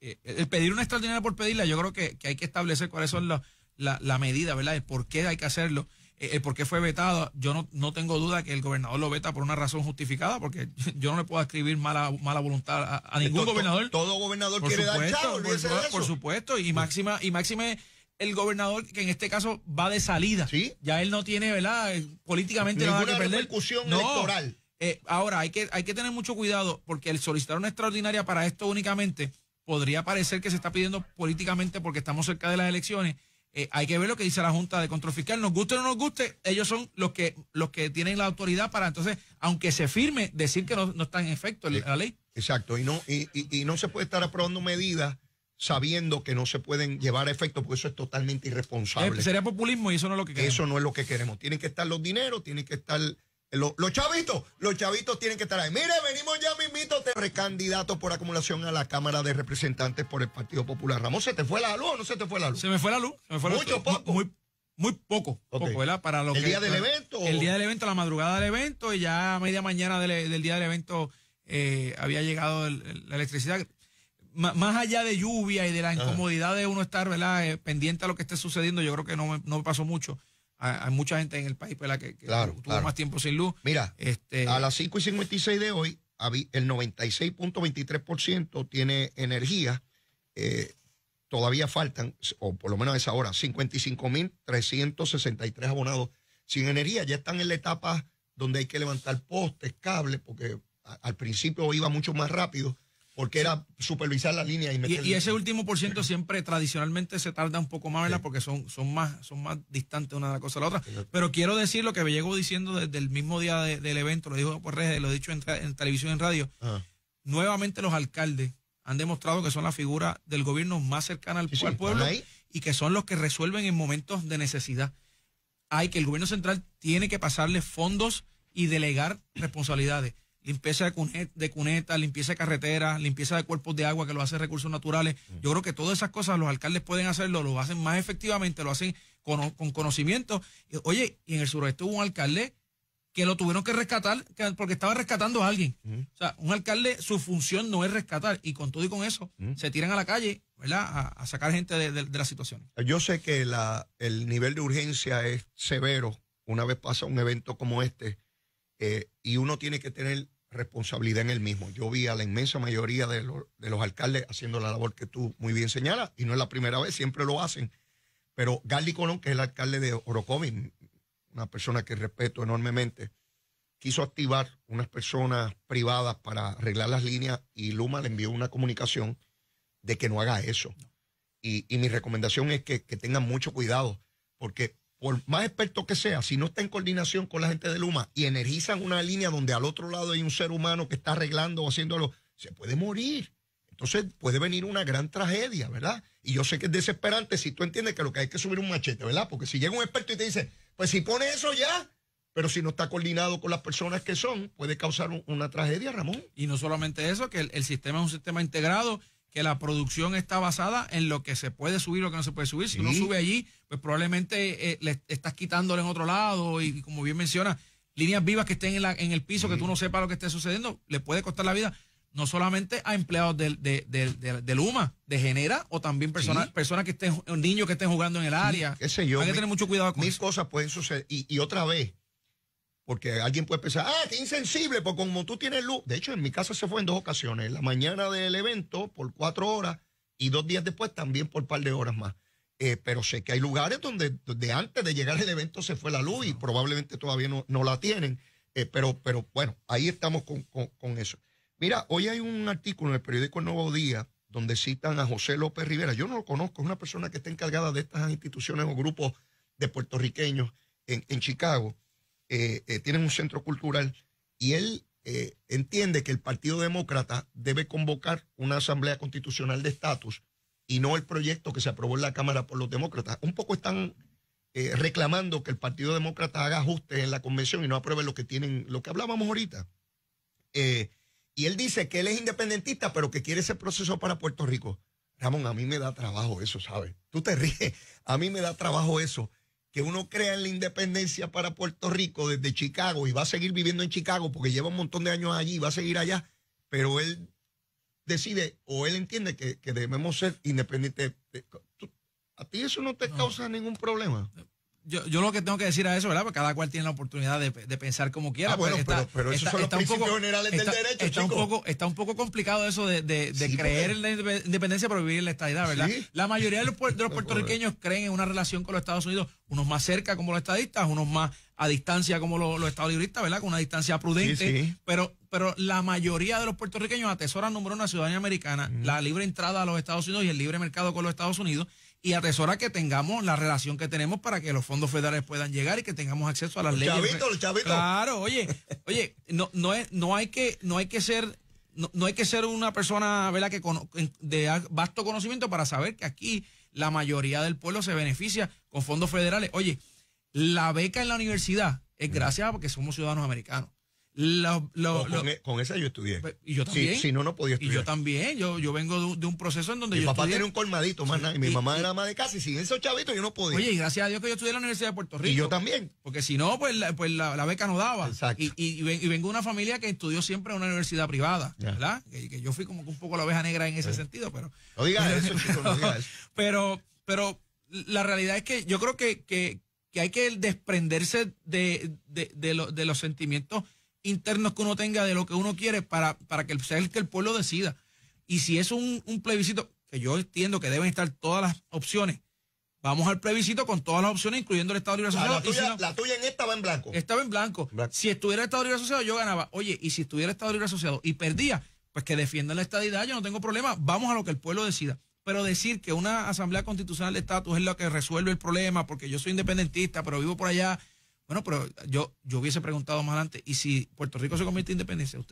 eh, el pedir una extraordinaria por pedirla, yo creo que, hay que establecer cuáles son las la, medida, ¿verdad? El por qué hay que hacerlo. Eh, el por qué fue vetado, yo no, tengo duda que el gobernador lo veta por una razón justificada, porque yo no le puedo escribir mala, mala voluntad a, ningún gobernador. Todo gobernador quiere supuesto, dar por, supuesto, y máxima, y máxime el gobernador que en este caso va de salida. Ya él no tiene, ¿verdad? Eh, políticamente nada que perder. Repercusión electoral. Eh, ahora, hay que, hay que tener mucho cuidado, porque el solicitar una extraordinaria para esto únicamente podría parecer que se está pidiendo políticamente porque estamos cerca de las elecciones eh, hay que ver lo que dice la Junta de Control Fiscal. Nos guste o no nos guste, ellos son los que, los que tienen la autoridad para entonces, aunque se firme, decir que no, está en efecto eh, la ley. Exacto, y no, y, no se puede estar aprobando medidas sabiendo que no se pueden llevar a efecto, porque eso es totalmente irresponsable. Eh, sería populismo y eso no es lo que queremos. Eso no es lo que queremos. Tienen que estar los dineros, tienen que estar los, chavitos, los chavitos tienen que estar ahí. Mire, venimos ya mismito, te recandidato por acumulación a la Cámara de Representantes por el Partido Popular. Ramón, ¿se te fue la luz o no se te fue la luz? Se me fue la luz. me fue Mucho poco. Muy, poco, Para lo ¿El día del evento? El día del evento, la madrugada del evento y ya a media mañana del, día del evento eh, había llegado la electricidad. más allá de lluvia y de la incomodidad de uno estar, ¿verdad? Eh, pendiente a lo que esté sucediendo, yo creo que no no me pasó mucho hay mucha gente en el país que, que tuvo más tiempo sin luz. Mira, este, a las 5 y 56 de hoy, el 96.23% tiene energía. Eh, todavía faltan, o por lo menos a esa hora, 55.363 abonados sin energía. Ya están en la etapa donde hay que levantar postes, cables, porque al principio iba mucho más rápido porque era supervisar la línea y meter y, ese último por ciento siempre tradicionalmente se tarda un poco más, ¿verdad? Porque son, son más, son más distantes una de la cosa a la otra. Pero quiero decir lo que me llegó diciendo desde el mismo día del evento, lo dijo por redes, lo he dicho en, televisión y en radio. Ah. Nuevamente los alcaldes han demostrado que son la figura del gobierno más cercana al, pueblo y que son los que resuelven en momentos de necesidad. Hay que el gobierno central tiene que pasarle fondos y delegar responsabilidades limpieza de, cunetas, limpieza de carreteras, limpieza de cuerpos de agua que lo hacen recursos naturales. Mm. Yo creo que todas esas cosas los alcaldes pueden hacerlo, lo hacen más efectivamente, lo hacen con, conocimiento. Oye, y en el suroeste hubo un alcalde que lo tuvieron que rescatar porque estaba rescatando a alguien. Mm. O sea, un alcalde, su función no es rescatar y con todo y con eso mm. se tiran a la calle, ¿verdad? A, sacar gente de, de, situación. las situaciones. Yo sé que la, el nivel de urgencia es severo una vez pasa un evento como este eh, y uno tiene que tener responsabilidad en el mismo. Yo vi a la inmensa mayoría de, los alcaldes haciendo la labor que tú muy bien señalas, y no es la primera vez, siempre lo hacen. Pero Gali Colón, que es el alcalde de Orocovi, una persona que respeto enormemente, quiso activar unas personas privadas para arreglar las líneas y Luma le envió una comunicación de que no haga eso. Y, mi recomendación es que, que tengan mucho cuidado, porque por más experto que sea, si no está en coordinación con la gente de Luma y energizan una línea donde al otro lado hay un ser humano que está arreglando o haciéndolo, se puede morir. Entonces puede venir una gran tragedia, ¿verdad? Y yo sé que es desesperante si tú entiendes que lo que hay que subir un machete, ¿verdad? Porque si llega un experto y te dice, pues si pone eso ya, pero si no está coordinado con las personas que son, puede causar una tragedia, Ramón. Y no solamente eso, que el, el sistema es un sistema integrado que la producción está basada en lo que se puede subir, lo que no se puede subir. Si no uno sube allí, pues probablemente eh, le estás quitándole en otro lado y, como bien menciona, líneas vivas que estén en, la, en el piso, que tú no sepas lo que esté sucediendo, le puede costar la vida no solamente a empleados del de, de, de, de, Luma, Genera, o también personas, personas que estén, niños que estén jugando en el área. sé yo, Hay que tener mucho cuidado con mis cosas pueden suceder. Y, y otra vez, porque alguien puede pensar, ah, qué insensible, porque como tú tienes luz. De hecho, en mi casa se fue en dos ocasiones. La mañana del evento por cuatro horas y dos días después también por un par de horas más. Eh, pero sé que hay lugares donde, antes de llegar el evento se fue la luz y probablemente todavía no, la tienen. Eh, pero, pero bueno, ahí estamos con, eso. Mira, hoy hay un artículo en el periódico el Nuevo Día donde citan a José López Rivera. Yo no lo conozco, es una persona que está encargada de estas instituciones o grupos de puertorriqueños en Chicago eh, eh, tienen un centro cultural y él eh, entiende que el Partido Demócrata debe convocar una asamblea constitucional de estatus y no el proyecto que se aprobó en la Cámara por los demócratas. Un poco están reclamando que el Partido Demócrata haga ajustes en la convención y no apruebe lo que tienen, lo que hablábamos ahorita. y él dice que él es independentista, pero que quiere ese proceso para Puerto Rico. Ramón, a mí me da trabajo eso, ¿sabes? Tú te ríes, a mí me da trabajo eso que uno crea en la independencia para Puerto Rico desde Chicago y va a seguir viviendo en Chicago porque lleva un montón de años allí y va a seguir allá, pero él decide o él entiende que, debemos ser independientes. ¿A ti eso no te causa ningún problema? yo, yo, lo que tengo que decir a eso, ¿verdad? Porque cada cual tiene la oportunidad de, pensar como quiera. Ah, pues pero, está, son los principios generales del derecho, está Un poco, está un poco complicado eso de, creer en la independencia pero vivir en la estadidad, ¿verdad? La mayoría de los, puertorriqueños creen en una relación con los Estados Unidos, unos más cerca como los estadistas, unos más a distancia como los, los ¿verdad? Con una distancia prudente. pero, pero la mayoría de los puertorriqueños atesoran, número una, ciudadanía americana, la libre entrada a los Estados Unidos y el libre mercado con los Estados Unidos y atesora que tengamos la relación que tenemos para que los fondos federales puedan llegar y que tengamos acceso a las leyes. leyes. Chavito, el chavito. Claro, oye, oye, no, no, es, no hay que, no hay que ser hay que ser una persona que de vasto conocimiento para saber que aquí la mayoría del pueblo se beneficia con fondos federales. Oye, la beca en la universidad es mm. gracias a que somos ciudadanos americanos. E, con, esa yo estudié. Pues, y yo también. Si, no, no podía estudiar. Y yo también. Yo, yo vengo de, un proceso en donde mi yo. Mi papá tiene un colmadito, más nada. Y, mi mamá era más de casa. Y sin esos chavitos yo no podía. Oye, y gracias a Dios que yo estudié en la Universidad de Puerto Rico. Y yo también. Porque si no, pues la, pues la, beca no daba. Exacto. Y, y, vengo de una familia que estudió siempre en una universidad privada. ¿Verdad? Que, yo fui como un poco la oveja negra en ese sentido, pero. No digas pero, eso, Pero, pero la realidad es que yo creo que, que, que hay que desprenderse de, de, de, de los sentimientos internos que uno tenga de lo que uno quiere para, para que, sea el, que el pueblo decida. Y si es un, plebiscito, que yo entiendo que deben estar todas las opciones, Vamos al plebiscito con todas las opciones, incluyendo el Estado Libre Asociado. La, tuya, en esta va en blanco. Estaba en blanco. Si estuviera el Estado Libre Asociado, yo ganaba. Oye, y si estuviera el Estado Libre Asociado y perdía, pues que defienda la estadidad, yo no tengo problema. Vamos a lo que el pueblo decida. Pero decir que una asamblea constitucional de estatus es la que resuelve el problema, porque yo soy independentista, pero vivo por allá bueno, pero yo, yo hubiese preguntado más adelante, ¿y si Puerto Rico se convierte en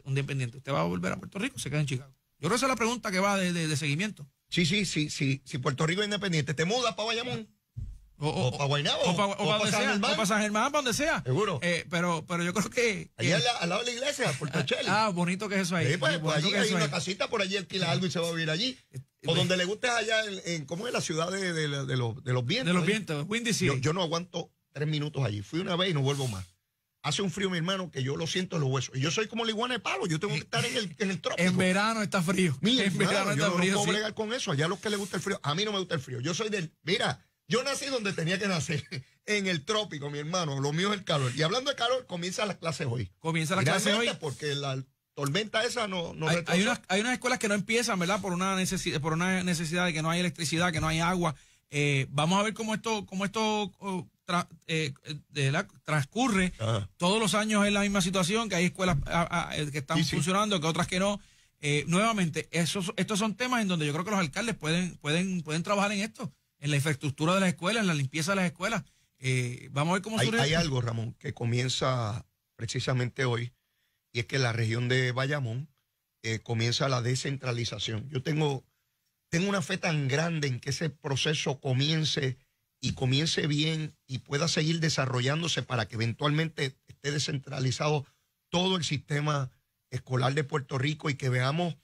independiente, usted va a volver a Puerto Rico o se queda en Chicago? Yo creo que esa es la pregunta que va de, de, seguimiento. Sí, sí, sí, sí. Si Puerto Rico es independiente, ¿te mudas para Bayamón? O, para Guaynabo. O, para, San Germán. para San Germán, para donde sea. Seguro. Eh, pero, pero yo creo que. Allí eh, al, lado de la iglesia, Puerto Ah, bonito que es eso ahí. Sí, pues, pues hay una casita, por allí alquila algo y se va a vivir allí. Eh, o donde le guste allá, en, en ¿cómo es la ciudad de, de, los, de los vientos? De los vientos, Windy City. yo no aguanto tres minutos allí. Fui una vez y no vuelvo más. Hace un frío, mi hermano, que yo lo siento en los huesos. Y yo soy como la iguana de palo, yo tengo que estar en el, trópico. En verano está frío. Mira, en verano está yo No puedo bregar con eso. Allá los que les gusta el frío. A mí no me gusta el frío. Yo soy del. Mira, yo nací donde tenía que nacer, en el trópico, mi hermano. Lo mío es el calor. Y hablando de calor, comienza las clases hoy. Comienza las clases hoy. Porque la tormenta esa no, hay, unas, hay escuelas que no empiezan, ¿verdad? Por una necesidad, por una necesidad de que no hay electricidad, que no hay agua. Eh, vamos a ver cómo esto, cómo esto oh, eh, transcurre. Todos los años en la misma situación, que hay escuelas eh, que están funcionando, que otras que no. Eh, nuevamente, esos, estos son temas en donde yo creo que los alcaldes pueden, pueden, pueden trabajar en esto, en la infraestructura de las escuelas, en la limpieza de las escuelas. vamos a ver cómo hay, Hay algo, Ramón, que comienza precisamente hoy, y es que la región de Bayamón comienza la descentralización. Yo tengo, tengo una fe tan grande en que ese proceso comience y comience bien y pueda seguir desarrollándose para que eventualmente esté descentralizado todo el sistema escolar de Puerto Rico y que veamos,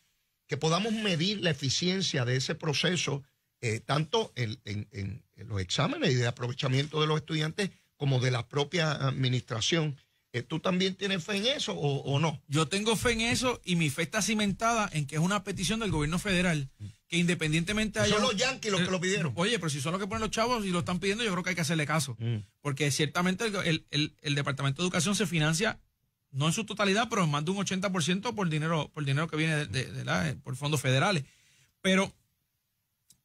que podamos medir la eficiencia de ese proceso, eh, tanto en, en, los exámenes y de aprovechamiento de los estudiantes como de la propia administración. Eh, ¿Tú también tienes fe en eso o, no? Yo tengo fe en eso y mi fe está cimentada en que es una petición del gobierno federal que independientemente haya... Son los yanquis los que lo eh, pidieron. Oye, pero si son los que ponen los chavos y lo están pidiendo, yo creo que hay que hacerle caso. Mm. Porque ciertamente el, Departamento de Educación se financia, no en su totalidad, pero más de un 80% por dinero, por dinero que viene eh, por fondos federales. Pero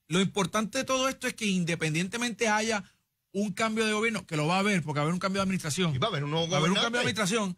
lo importante de todo esto es que independientemente haya un cambio de gobierno, que lo va a haber, porque va a haber un cambio de administración. va a haber un nuevo Va a haber un cambio de administración.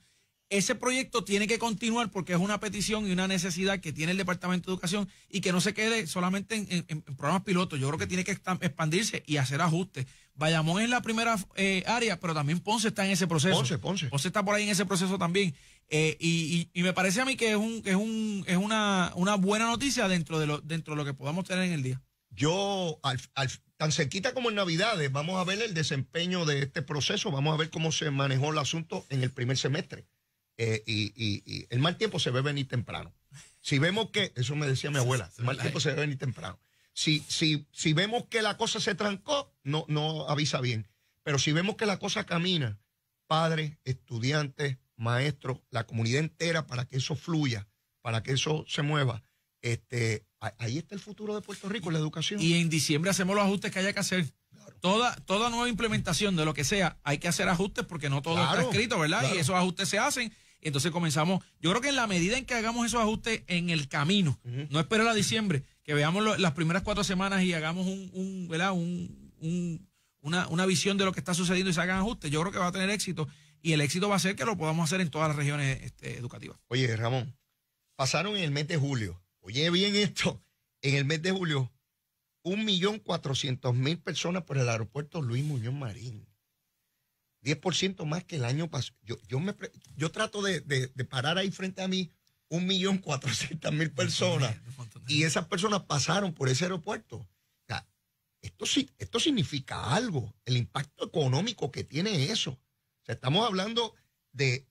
Ese proyecto tiene que continuar porque es una petición y una necesidad que tiene el Departamento de Educación y que no se quede solamente en, programas pilotos. Yo creo que tiene que expandirse y hacer ajustes. Bayamón es la primera eh, área, pero también Ponce está en ese proceso. Ponce, Ponce. Ponce está por ahí en ese proceso también. Eh, y, me parece a mí que es, un, es, es una, una buena noticia dentro de, lo, dentro de lo que podamos tener en el día. Yo, al, al, tan cerquita como en Navidades, vamos a ver el desempeño de este proceso, vamos a ver cómo se manejó el asunto en el primer semestre. Eh, y, el mal tiempo se ve venir temprano. Si vemos que, eso me decía mi abuela, el mal tiempo se ve venir temprano. Si, si, si vemos que la cosa se trancó, no, no avisa bien. Pero si vemos que la cosa camina, padres, estudiantes, maestros, la comunidad entera, para que eso fluya, para que eso se mueva, este, Ahí está el futuro de Puerto Rico, la educación. Y en diciembre hacemos los ajustes que haya que hacer. Toda, toda nueva implementación de lo que sea, hay que hacer ajustes porque no todo está escrito, ¿verdad? Y esos ajustes se hacen. Entonces comenzamos. Yo creo que en la medida en que hagamos esos ajustes en el camino, no espero a diciembre, que veamos las primeras cuatro semanas y hagamos un, un una, visión de lo que está sucediendo y se hagan ajustes, yo creo que va a tener éxito. Y el éxito va a ser que lo podamos hacer en todas las regiones este, educativas. Oye, Ramón, pasaron en el mes de julio Oye bien esto, en el mes de julio, 1.400.000 personas por el aeropuerto Luis Muñoz Marín. 10% más que el año pasado. Yo, yo, trato de, parar ahí frente a mí 1.400.000 personas y esas personas pasaron por ese aeropuerto. esto, significa algo, el impacto económico que tiene eso. O sea, estamos hablando de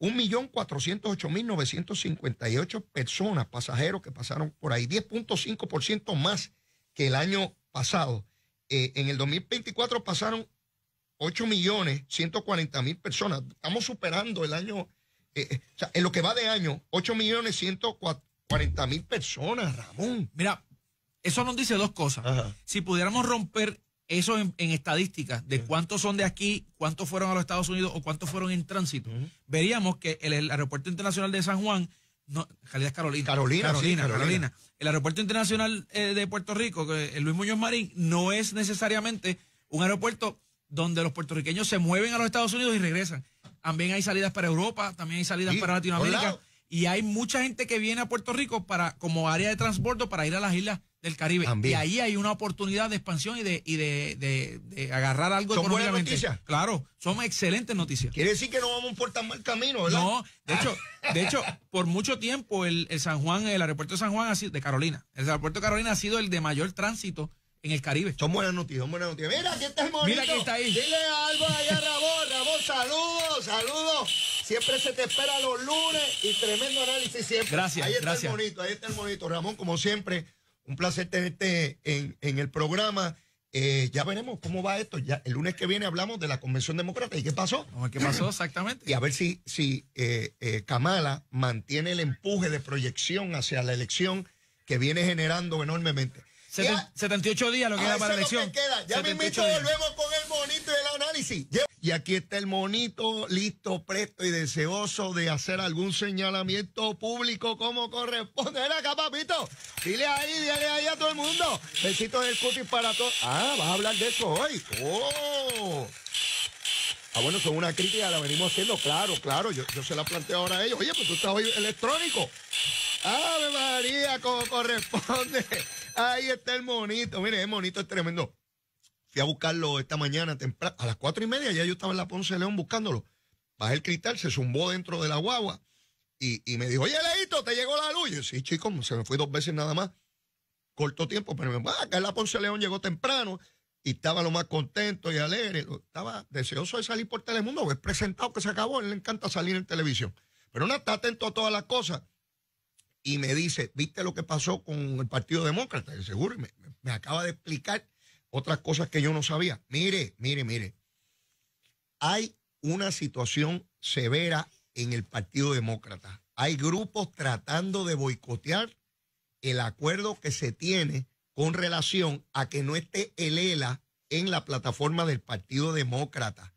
1.408.958 personas, pasajeros que pasaron por ahí, 10.5% más que el año pasado. Eh, en el 2024 pasaron 8.140.000 personas. Estamos superando el año, eh, eh, o sea, en lo que va de año, 8.140.000 personas, Ramón. Mira, eso nos dice dos cosas. Si pudiéramos romper eso en, estadísticas de cuántos son de aquí, cuántos fueron a los Estados Unidos o cuántos fueron en tránsito, veríamos que el, Aeropuerto Internacional de San Juan, no, Carolina. Carolina, Carolina, El Aeropuerto Internacional eh, de Puerto Rico, el Luis Muñoz Marín, no es necesariamente un aeropuerto donde los puertorriqueños se mueven a los Estados Unidos y regresan. También hay salidas para Europa, también hay salidas para Latinoamérica. Y hay mucha gente que viene a Puerto Rico para, como área de transporte para ir a las islas el Caribe. Y ahí hay una oportunidad de expansión y de, y de, de, agarrar algo ¿Son Buenas noticias? Claro, son excelentes noticias. Quiere decir que no vamos por tan mal camino, ¿verdad? No, de hecho, ah. de hecho, por mucho tiempo el, San Juan, el aeropuerto de San Juan ha sido, de Carolina, el aeropuerto de Carolina ha sido el de mayor tránsito en el Caribe. Son buenas noticias, son buenas noticias. Mira, aquí está el monito. Mira, aquí está ahí. Dile algo allá, Ramón... saludos, saludos. Siempre se te espera los lunes y tremendo análisis siempre. Gracias, ahí está el monito, ahí está el monito. Ramón, como siempre, un placer tenerte en, el programa. Eh, ya veremos cómo va esto. el lunes que viene hablamos de la Convención Demócrata y qué pasó. ¿Qué pasó exactamente? Y a ver si, si eh, eh, Kamala mantiene el empuje de proyección hacia la elección que viene generando enormemente. 78 días lo ah, que queda para la elección. Ya me invito volvemos con el bonito del análisis. Y aquí está el monito listo, presto y deseoso de hacer algún señalamiento público como corresponde. Ven acá, papito. Dile ahí, dile ahí a todo el mundo. Besitos del cutis para todos. Ah, vas a hablar de eso hoy. ¡Oh! Ah, bueno, son una crítica, la venimos haciendo, claro, claro. Yo, se la planteo ahora a ellos. Oye, pues tú estás hoy electrónico. ¡Ave María, como corresponde! Ahí está el monito. Mire, el monito es tremendo a buscarlo esta mañana temprano. A las cuatro y media ya yo estaba en la Ponce León buscándolo. Bajé el cristal, se zumbó dentro de la guagua y, me dijo, oye, Leito, ¿te llegó la luz? Y yo, sí, chico, se me fue dos veces nada más. Corto tiempo, pero me va ah, acá en la Ponce León llegó temprano y estaba lo más contento y alegre. Estaba deseoso de salir por Telemundo, es pues, presentado que se acabó, él le encanta salir en televisión. Pero no está atento a todas las cosas. Y me dice, ¿viste lo que pasó con el Partido Demócrata? Y seguro, me, me, acaba de explicar otras cosas que yo no sabía. Mire, mire, mire. Hay una situación severa en el Partido Demócrata. Hay grupos tratando de boicotear el acuerdo que se tiene con relación a que no esté el ELA en la plataforma del Partido Demócrata.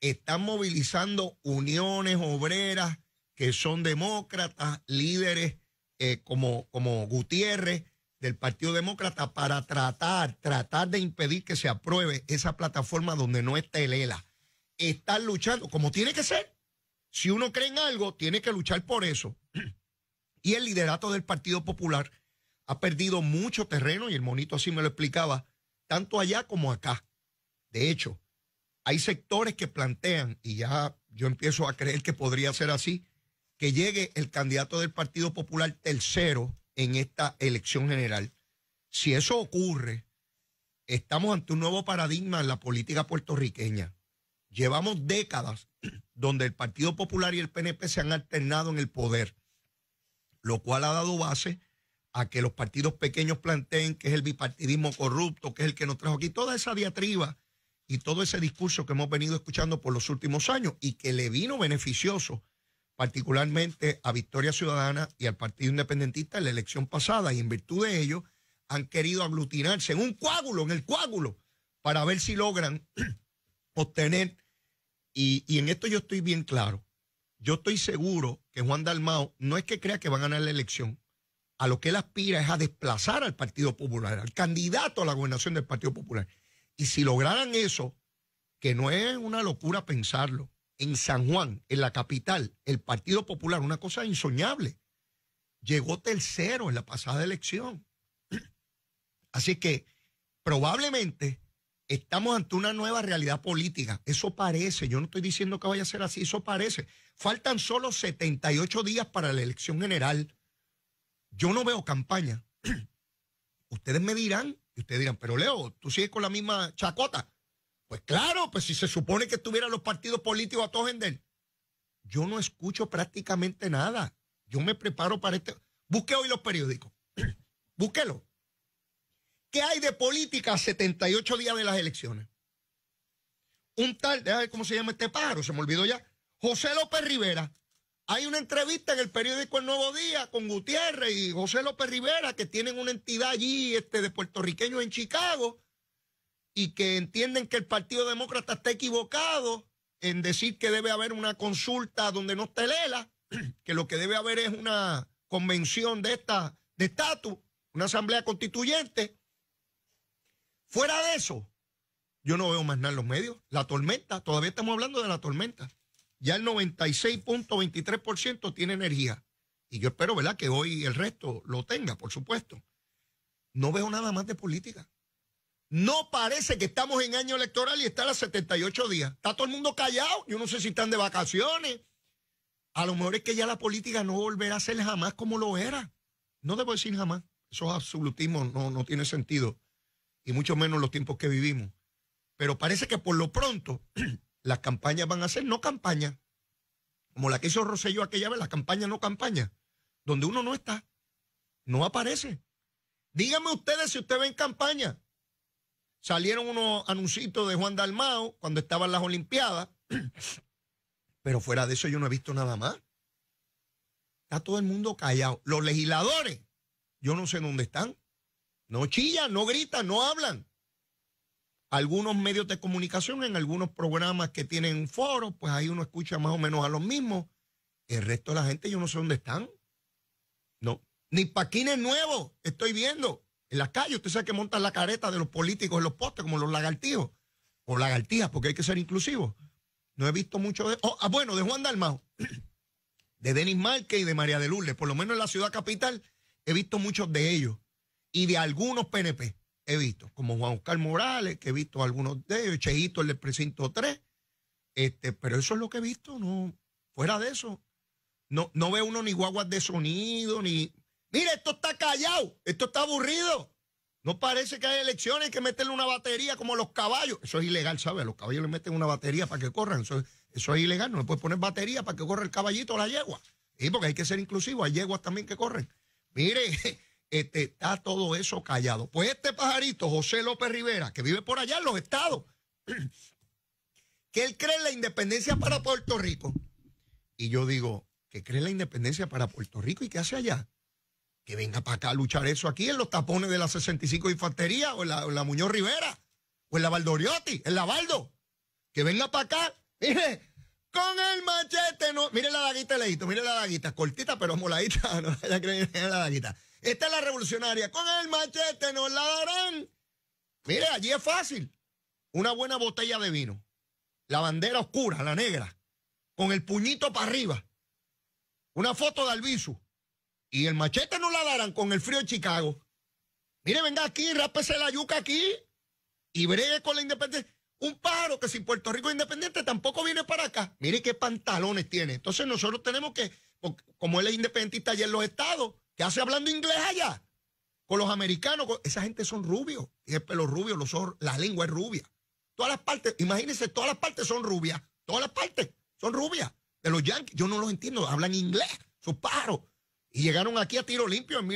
Están movilizando uniones obreras que son demócratas, líderes eh, como, como Gutiérrez, del Partido Demócrata para tratar, tratar de impedir que se apruebe esa plataforma donde no está el ELA. Están luchando, como tiene que ser. Si uno cree en algo, tiene que luchar por eso. Y el liderato del Partido Popular ha perdido mucho terreno, y el monito así me lo explicaba, tanto allá como acá. De hecho, hay sectores que plantean, y ya yo empiezo a creer que podría ser así, que llegue el candidato del Partido Popular tercero en esta elección general. Si eso ocurre, estamos ante un nuevo paradigma en la política puertorriqueña. Llevamos décadas donde el Partido Popular y el PNP se han alternado en el poder, lo cual ha dado base a que los partidos pequeños planteen que es el bipartidismo corrupto, que es el que nos trajo aquí, toda esa diatriba y todo ese discurso que hemos venido escuchando por los últimos años y que le vino beneficioso particularmente a Victoria Ciudadana y al Partido Independentista en la elección pasada y en virtud de ello han querido aglutinarse en un coágulo, en el coágulo, para ver si logran obtener, y, en esto yo estoy bien claro, yo estoy seguro que Juan Dalmao no es que crea que va a ganar la elección, a lo que él aspira es a desplazar al Partido Popular, al candidato a la gobernación del Partido Popular. Y si lograran eso, que no es una locura pensarlo, en San Juan, en la capital, el Partido Popular, una cosa insoñable, llegó tercero en la pasada elección. Así que probablemente estamos ante una nueva realidad política. Eso parece, yo no estoy diciendo que vaya a ser así, eso parece. Faltan solo 78 días para la elección general. Yo no veo campaña. Ustedes me dirán, ustedes dirán, pero Leo, tú sigues con la misma chacota. Pues claro, pues si se supone que estuvieran los partidos políticos a todos en él. Yo no escucho prácticamente nada. Yo me preparo para este. Busque hoy los periódicos. Búsquelo. ¿Qué hay de política a 78 días de las elecciones? Un tal, cómo se llama este pájaro, se me olvidó ya. José López Rivera. Hay una entrevista en el periódico El Nuevo Día con Gutiérrez y José López Rivera, que tienen una entidad allí este, de puertorriqueños en Chicago, y que entienden que el Partido Demócrata está equivocado en decir que debe haber una consulta donde no esté Lela, que lo que debe haber es una convención de esta de estatus, una asamblea constituyente. Fuera de eso, yo no veo más nada en los medios. La tormenta, todavía estamos hablando de la tormenta. Ya el 96.23% tiene energía. Y yo espero, ¿verdad?, que hoy el resto lo tenga, por supuesto. No veo nada más de política. No parece que estamos en año electoral y está a las 78 días. Está todo el mundo callado. Yo no sé si están de vacaciones. A lo mejor es que ya la política no volverá a ser jamás como lo era. No debo decir jamás. Eso absolutismo no, no tiene sentido. Y mucho menos los tiempos que vivimos. Pero parece que por lo pronto las campañas van a ser no campañas. Como la que hizo Rosselló aquella vez, las campaña no campaña. Donde uno no está. No aparece. Díganme ustedes si usted ven en campaña salieron unos anuncios de Juan Dalmao cuando estaban las Olimpiadas, pero fuera de eso yo no he visto nada más. Está todo el mundo callado. Los legisladores, yo no sé dónde están. No chillan, no gritan, no hablan. Algunos medios de comunicación, en algunos programas que tienen foros, pues ahí uno escucha más o menos a los mismos. El resto de la gente yo no sé dónde están. No. Ni paquines nuevo, estoy viendo en las calles, Usted sabe que montan la careta de los políticos en los postes, como los lagartijos. O lagartijas, porque hay que ser inclusivos. No he visto mucho de. Oh, ah, bueno, de Juan Dalmau de Denis Márquez y de María de Lourdes. Por lo menos en la ciudad capital he visto muchos de ellos. Y de algunos PNP he visto, como Juan Oscar Morales, que he visto algunos de ellos, Cheito, el precinto 3. Este, pero eso es lo que he visto, no. Fuera de eso, no, no ve uno ni guaguas de sonido, ni Mire, esto está callado, esto está aburrido. No parece que hay elecciones, hay que meterle una batería como los caballos. Eso es ilegal, ¿sabes? Los caballos le meten una batería para que corran. Eso, es ilegal, no le puedes poner batería para que corra el caballito o la yegua. Y porque hay que ser inclusivo, hay yeguas también que corren. Mire, este, está todo eso callado. Pues este pajarito, José López Rivera, que vive por allá en los estados, que él cree en la independencia para Puerto Rico. Y yo digo, que cree en la independencia para Puerto Rico y qué hace allá que venga para acá a luchar eso aquí en los tapones de la 65 Infantería o en la, Muñoz Rivera o en la Valdoriotti, en la Que venga para acá, mire, con el machete, no, mire la daguita, leíto, mire la daguita, cortita pero moladita, no la daguita. Esta es la revolucionaria, con el machete nos la darán. Mire, allí es fácil. Una buena botella de vino, la bandera oscura, la negra, con el puñito para arriba, una foto de Albizu y el machete no la darán con el frío de Chicago. Mire, venga aquí, rápese la yuca aquí y bregue con la independencia. Un pájaro que sin Puerto Rico independiente tampoco viene para acá. Mire qué pantalones tiene. Entonces nosotros tenemos que, como él es independentista allá en los estados, que hace hablando inglés allá? Con los americanos, esa gente son rubios, tiene el pelo rubio, los ojos, la lengua es rubia. Todas las partes, imagínense, todas las partes son rubias, todas las partes son rubias. De los yankees, yo no los entiendo, hablan inglés, sus pájaros. Y llegaron aquí a tiro limpio en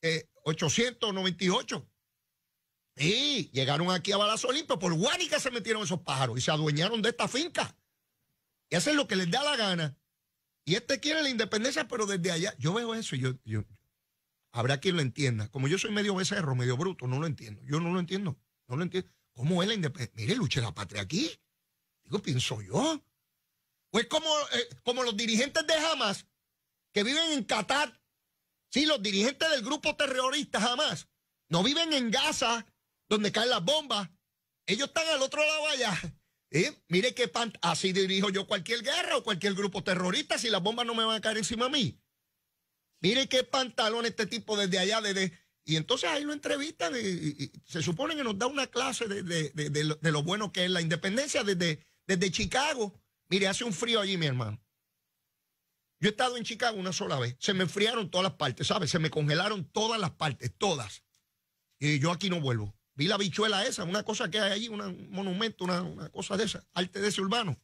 1898. Eh, y llegaron aquí a balazo limpio. Por Guanica se metieron esos pájaros y se adueñaron de esta finca. Y hacen lo que les da la gana. Y este quiere la independencia, pero desde allá. Yo veo eso y yo, Habrá quien lo entienda. Como yo soy medio becerro, medio bruto, no lo entiendo. Yo no lo entiendo. No lo entiendo. ¿Cómo es la independencia? Mire, luche la patria aquí. Digo, pienso yo. Pues como, eh, como los dirigentes de Hamas que viven en Qatar. Sí, los dirigentes del grupo terrorista jamás. No viven en Gaza, donde caen las bombas. Ellos están al otro lado allá. Mire qué pantalón. Así dirijo yo cualquier guerra o cualquier grupo terrorista si las bombas no me van a caer encima a mí. Mire qué pantalón este tipo desde allá, desde. Y entonces ahí lo entrevistan y, se supone que nos da una clase de, lo, de lo bueno que es la independencia desde, desde Chicago. Mire, hace un frío allí, mi hermano. Yo he estado en Chicago una sola vez. Se me enfriaron todas las partes, ¿sabes? Se me congelaron todas las partes, todas. Y yo aquí no vuelvo. Vi la bichuela esa, una cosa que hay allí, un monumento, una, cosa de esa, arte de ese urbano.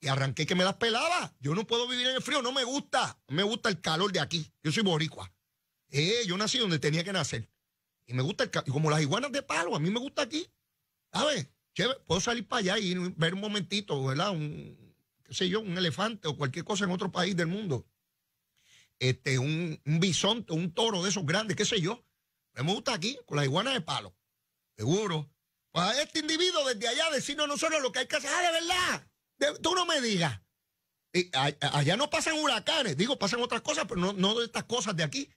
Y arranqué que me las pelaba. Yo no puedo vivir en el frío, no me gusta. Me gusta el calor de aquí. Yo soy boricua. Eh, yo nací donde tenía que nacer. Y me gusta el calor. Como las iguanas de palo, a mí me gusta aquí. ¿Sabes? puedo salir para allá y ver un momentito, ¿verdad? Un, qué sé yo, un elefante o cualquier cosa en otro país del mundo, este, un, un bisonte, un toro de esos grandes, qué sé yo. Me gusta aquí, con las iguanas de palo, seguro. Pues a este individuo desde allá decirnos nosotros lo que hay que hacer, ah, de verdad, tú no me digas. allá no pasan huracanes, digo, pasan otras cosas, pero no, de estas cosas de aquí.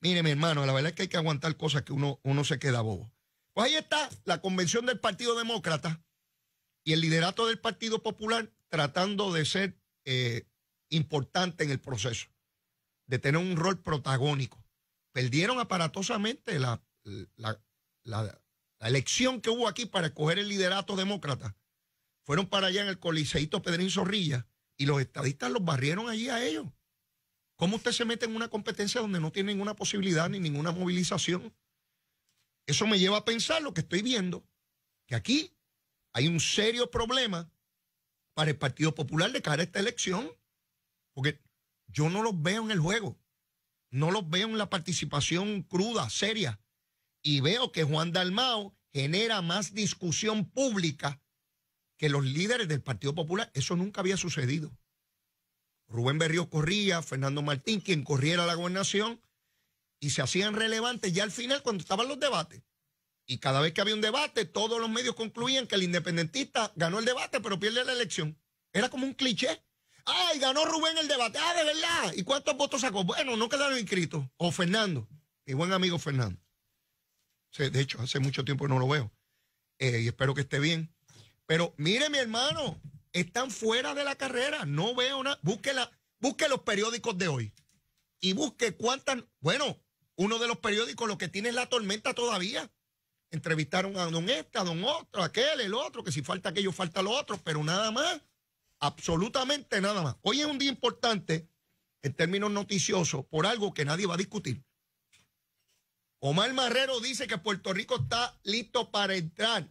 Mire, mi hermano, la verdad es que hay que aguantar cosas que uno, uno se queda bobo. Pues ahí está la convención del Partido Demócrata y el liderato del Partido Popular tratando de ser eh, importante en el proceso, de tener un rol protagónico. Perdieron aparatosamente la, la, elección que hubo aquí para escoger el liderato demócrata. Fueron para allá en el coliseíto Pedrín Zorrilla y los estadistas los barrieron allí a ellos. ¿Cómo usted se mete en una competencia donde no tiene ninguna posibilidad ni ninguna movilización? Eso me lleva a pensar lo que estoy viendo, que aquí hay un serio problema para el Partido Popular de cara a esta elección. Porque yo no los veo en el juego, no los veo en la participación cruda, seria. Y veo que Juan Dalmao genera más discusión pública que los líderes del Partido Popular. Eso nunca había sucedido. Rubén Berrío corría, Fernando Martín, quien corriera la gobernación, y se hacían relevantes ya al final cuando estaban los debates. Y cada vez que había un debate, todos los medios concluían que el independentista ganó el debate, pero pierde la elección. Era como un cliché. ¡Ay, ganó Rubén el debate! ¡Ah, de verdad! ¿Y cuántos votos sacó? Bueno, no quedaron inscritos. O Fernando, mi buen amigo Fernando. De hecho, hace mucho tiempo que no lo veo. Eh, y espero que esté bien. Pero mire, mi hermano, están fuera de la carrera. No veo nada. Busque, busque los periódicos de hoy. Y busque cuántas. Bueno, uno de los periódicos lo que tiene es la tormenta todavía. Entrevistaron a don este, a don otro, a aquel, el otro, que si falta aquello, falta lo otro, pero nada más, absolutamente nada más. Hoy es un día importante en términos noticiosos por algo que nadie va a discutir. Omar Marrero dice que Puerto Rico está listo para entrar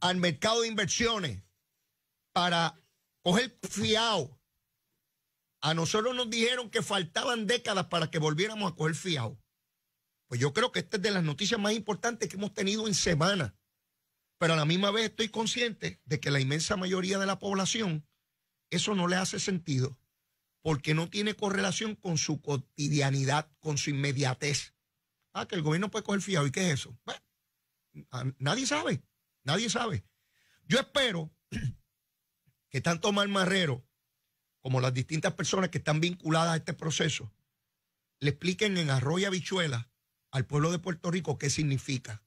al mercado de inversiones, para coger fiado. A nosotros nos dijeron que faltaban décadas para que volviéramos a coger fiado. Pues yo creo que esta es de las noticias más importantes que hemos tenido en semanas. Pero a la misma vez estoy consciente de que la inmensa mayoría de la población eso no le hace sentido porque no tiene correlación con su cotidianidad, con su inmediatez. Ah, que el gobierno puede coger fiado. ¿Y qué es eso? Bueno, nadie sabe, nadie sabe. Yo espero que tanto Omar Marrero como las distintas personas que están vinculadas a este proceso le expliquen en arroyo habichuela al pueblo de Puerto Rico qué significa,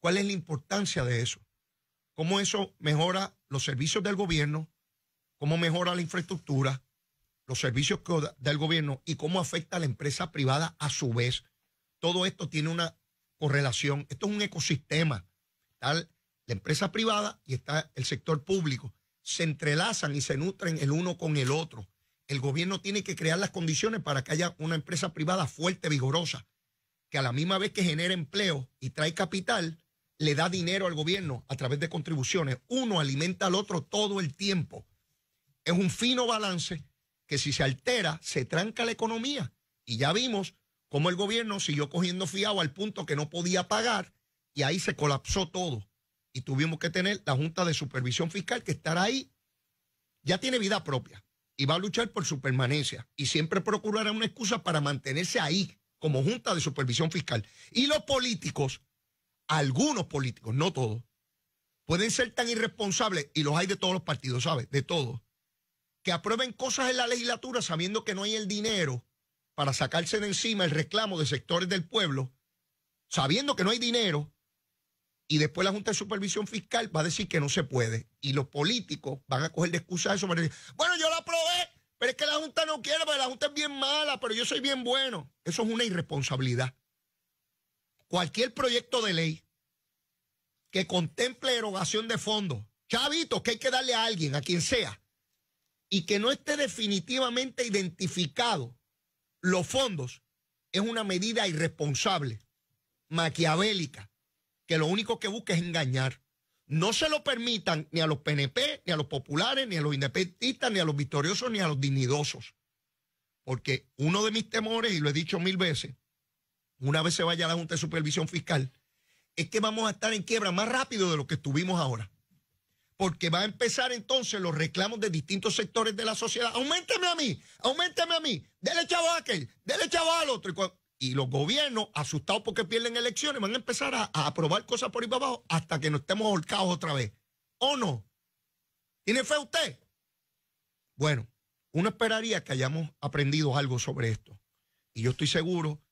cuál es la importancia de eso, cómo eso mejora los servicios del gobierno, cómo mejora la infraestructura, los servicios que da el gobierno y cómo afecta a la empresa privada a su vez. Todo esto tiene una correlación, esto es un ecosistema. la empresa privada y está el sector público. Se entrelazan y se nutren el uno con el otro. El gobierno tiene que crear las condiciones para que haya una empresa privada fuerte, vigorosa, que a la misma vez que genera empleo y trae capital, le da dinero al gobierno a través de contribuciones. Uno alimenta al otro todo el tiempo. Es un fino balance que si se altera, se tranca la economía. Y ya vimos cómo el gobierno siguió cogiendo fiado al punto que no podía pagar y ahí se colapsó todo. Y tuvimos que tener la Junta de Supervisión Fiscal que estará ahí. Ya tiene vida propia y va a luchar por su permanencia y siempre procurará una excusa para mantenerse ahí como Junta de Supervisión Fiscal. Y los políticos, algunos políticos, no todos, pueden ser tan irresponsables, y los hay de todos los partidos, ¿sabes? De todos, que aprueben cosas en la legislatura sabiendo que no hay el dinero para sacarse de encima el reclamo de sectores del pueblo, sabiendo que no hay dinero, y después la Junta de Supervisión Fiscal va a decir que no se puede. Y los políticos van a coger de excusa eso. Van decir, bueno, yo lo aprobé, pero es que la Junta no quiere, porque la Junta es bien mala, pero yo soy bien bueno. Eso es una irresponsabilidad. Cualquier proyecto de ley que contemple erogación de fondos, chavitos, que hay que darle a alguien, a quien sea, y que no esté definitivamente identificado los fondos, es una medida irresponsable, maquiavélica, que lo único que busca es engañar no se lo permitan ni a los PNP, ni a los populares, ni a los independentistas, ni a los victoriosos, ni a los dignidosos. Porque uno de mis temores, y lo he dicho mil veces, una vez se vaya a la Junta de Supervisión Fiscal, es que vamos a estar en quiebra más rápido de lo que estuvimos ahora. Porque va a empezar entonces los reclamos de distintos sectores de la sociedad. Aumenteme a mí, aumenteme a mí, dele chavo a aquel, dele chavo al otro y los gobiernos, asustados porque pierden elecciones, van a empezar a, aprobar cosas por ahí para abajo hasta que nos estemos ahorcados otra vez. ¿O no? ¿Tiene fe usted? Bueno, uno esperaría que hayamos aprendido algo sobre esto. Y yo estoy seguro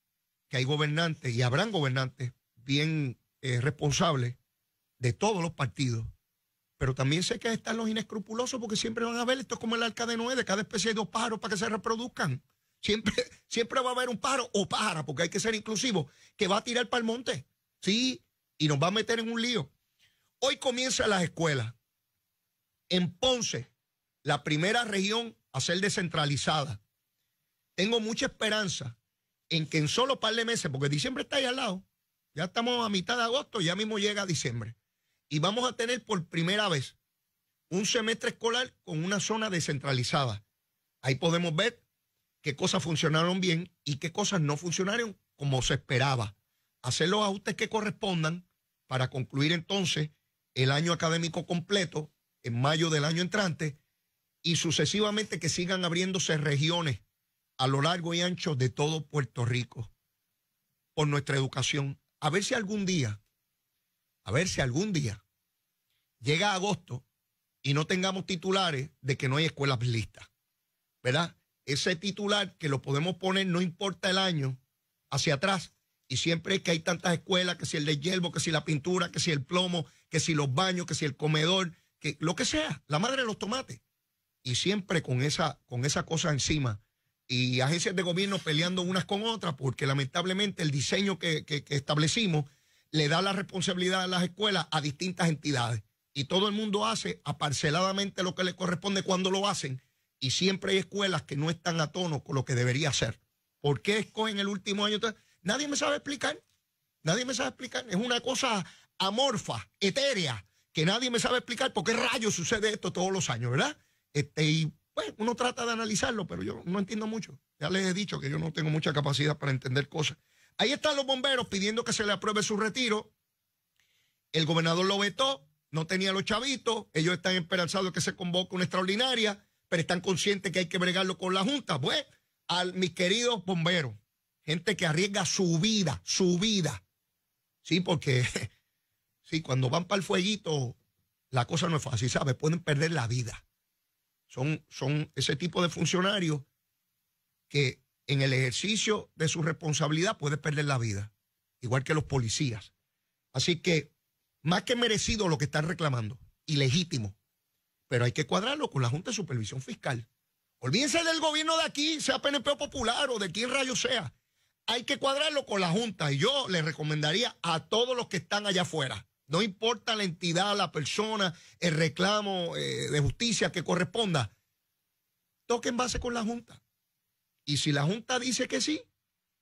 que hay gobernantes y habrán gobernantes bien eh, responsables de todos los partidos. Pero también sé que están los inescrupulosos porque siempre van a ver esto como el arca de Noé, de cada especie hay dos pájaros para que se reproduzcan. Siempre, va a haber un pájaro o pájara, porque hay que ser inclusivo, que va a tirar para el monte. Sí, y nos va a meter en un lío. Hoy comienzan las escuelas. En Ponce, la primera región a ser descentralizada. Tengo mucha esperanza en que en solo par de meses, porque diciembre está ahí al lado, ya estamos a mitad de agosto, ya mismo llega diciembre, y vamos a tener por primera vez un semestre escolar con una zona descentralizada. Ahí podemos ver qué cosas funcionaron bien y qué cosas no funcionaron como se esperaba. Hacer los ajustes que correspondan para concluir entonces el año académico completo en mayo del año entrante y sucesivamente que sigan abriéndose regiones a lo largo y ancho de todo Puerto Rico por nuestra educación. A ver si algún día, a ver si algún día llega agosto y no tengamos titulares de que no hay escuelas listas, ¿verdad? ese titular que lo podemos poner, no importa el año, hacia atrás. Y siempre que hay tantas escuelas, que si el de hierbo, que si la pintura, que si el plomo, que si los baños, que si el comedor, que lo que sea, la madre de los tomates. Y siempre con esa, con esa cosa encima. Y agencias de gobierno peleando unas con otras, porque lamentablemente el diseño que, que establecimos le da la responsabilidad a las escuelas a distintas entidades. Y todo el mundo hace aparceladamente lo que le corresponde cuando lo hacen y siempre hay escuelas que no están a tono con lo que debería ser. ¿Por qué escogen el último año? nadie me sabe explicar. Nadie me sabe explicar. Es una cosa amorfa, etérea, que nadie me sabe explicar por qué rayos sucede esto todos los años, ¿verdad? Este, y pues uno trata de analizarlo, pero yo no entiendo mucho. Ya les he dicho que yo no tengo mucha capacidad para entender cosas. Ahí están los bomberos pidiendo que se le apruebe su retiro. El gobernador lo vetó, no tenía los chavitos, ellos están esperanzados de que se convoque una extraordinaria pero están conscientes que hay que bregarlo con la Junta. Pues, a mis queridos bomberos, gente que arriesga su vida, su vida. Sí, porque sí, cuando van para el fueguito, la cosa no es fácil, ¿sabes? Pueden perder la vida. Son, son ese tipo de funcionarios que en el ejercicio de su responsabilidad pueden perder la vida, igual que los policías. Así que, más que merecido lo que están reclamando, ilegítimo, pero hay que cuadrarlo con la Junta de Supervisión Fiscal. Olvídense del gobierno de aquí, sea PNP o Popular o de quien rayo sea. Hay que cuadrarlo con la Junta. Y yo le recomendaría a todos los que están allá afuera, no importa la entidad, la persona, el reclamo eh, de justicia que corresponda, toquen base con la Junta. Y si la Junta dice que sí,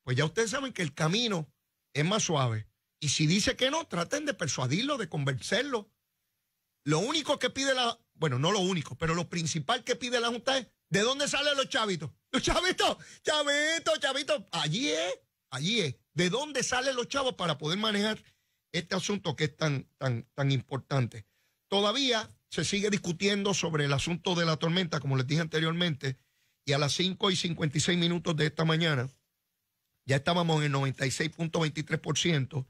pues ya ustedes saben que el camino es más suave. Y si dice que no, traten de persuadirlo, de convencerlo, lo único que pide la, bueno, no lo único, pero lo principal que pide la Junta es ¿de dónde salen los chavitos? Los chavitos, chavitos, chavitos. Allí es, allí es. ¿De dónde salen los chavos para poder manejar este asunto que es tan, tan, tan importante? Todavía se sigue discutiendo sobre el asunto de la tormenta, como les dije anteriormente, y a las 5 y 56 minutos de esta mañana ya estábamos en el 96.23%.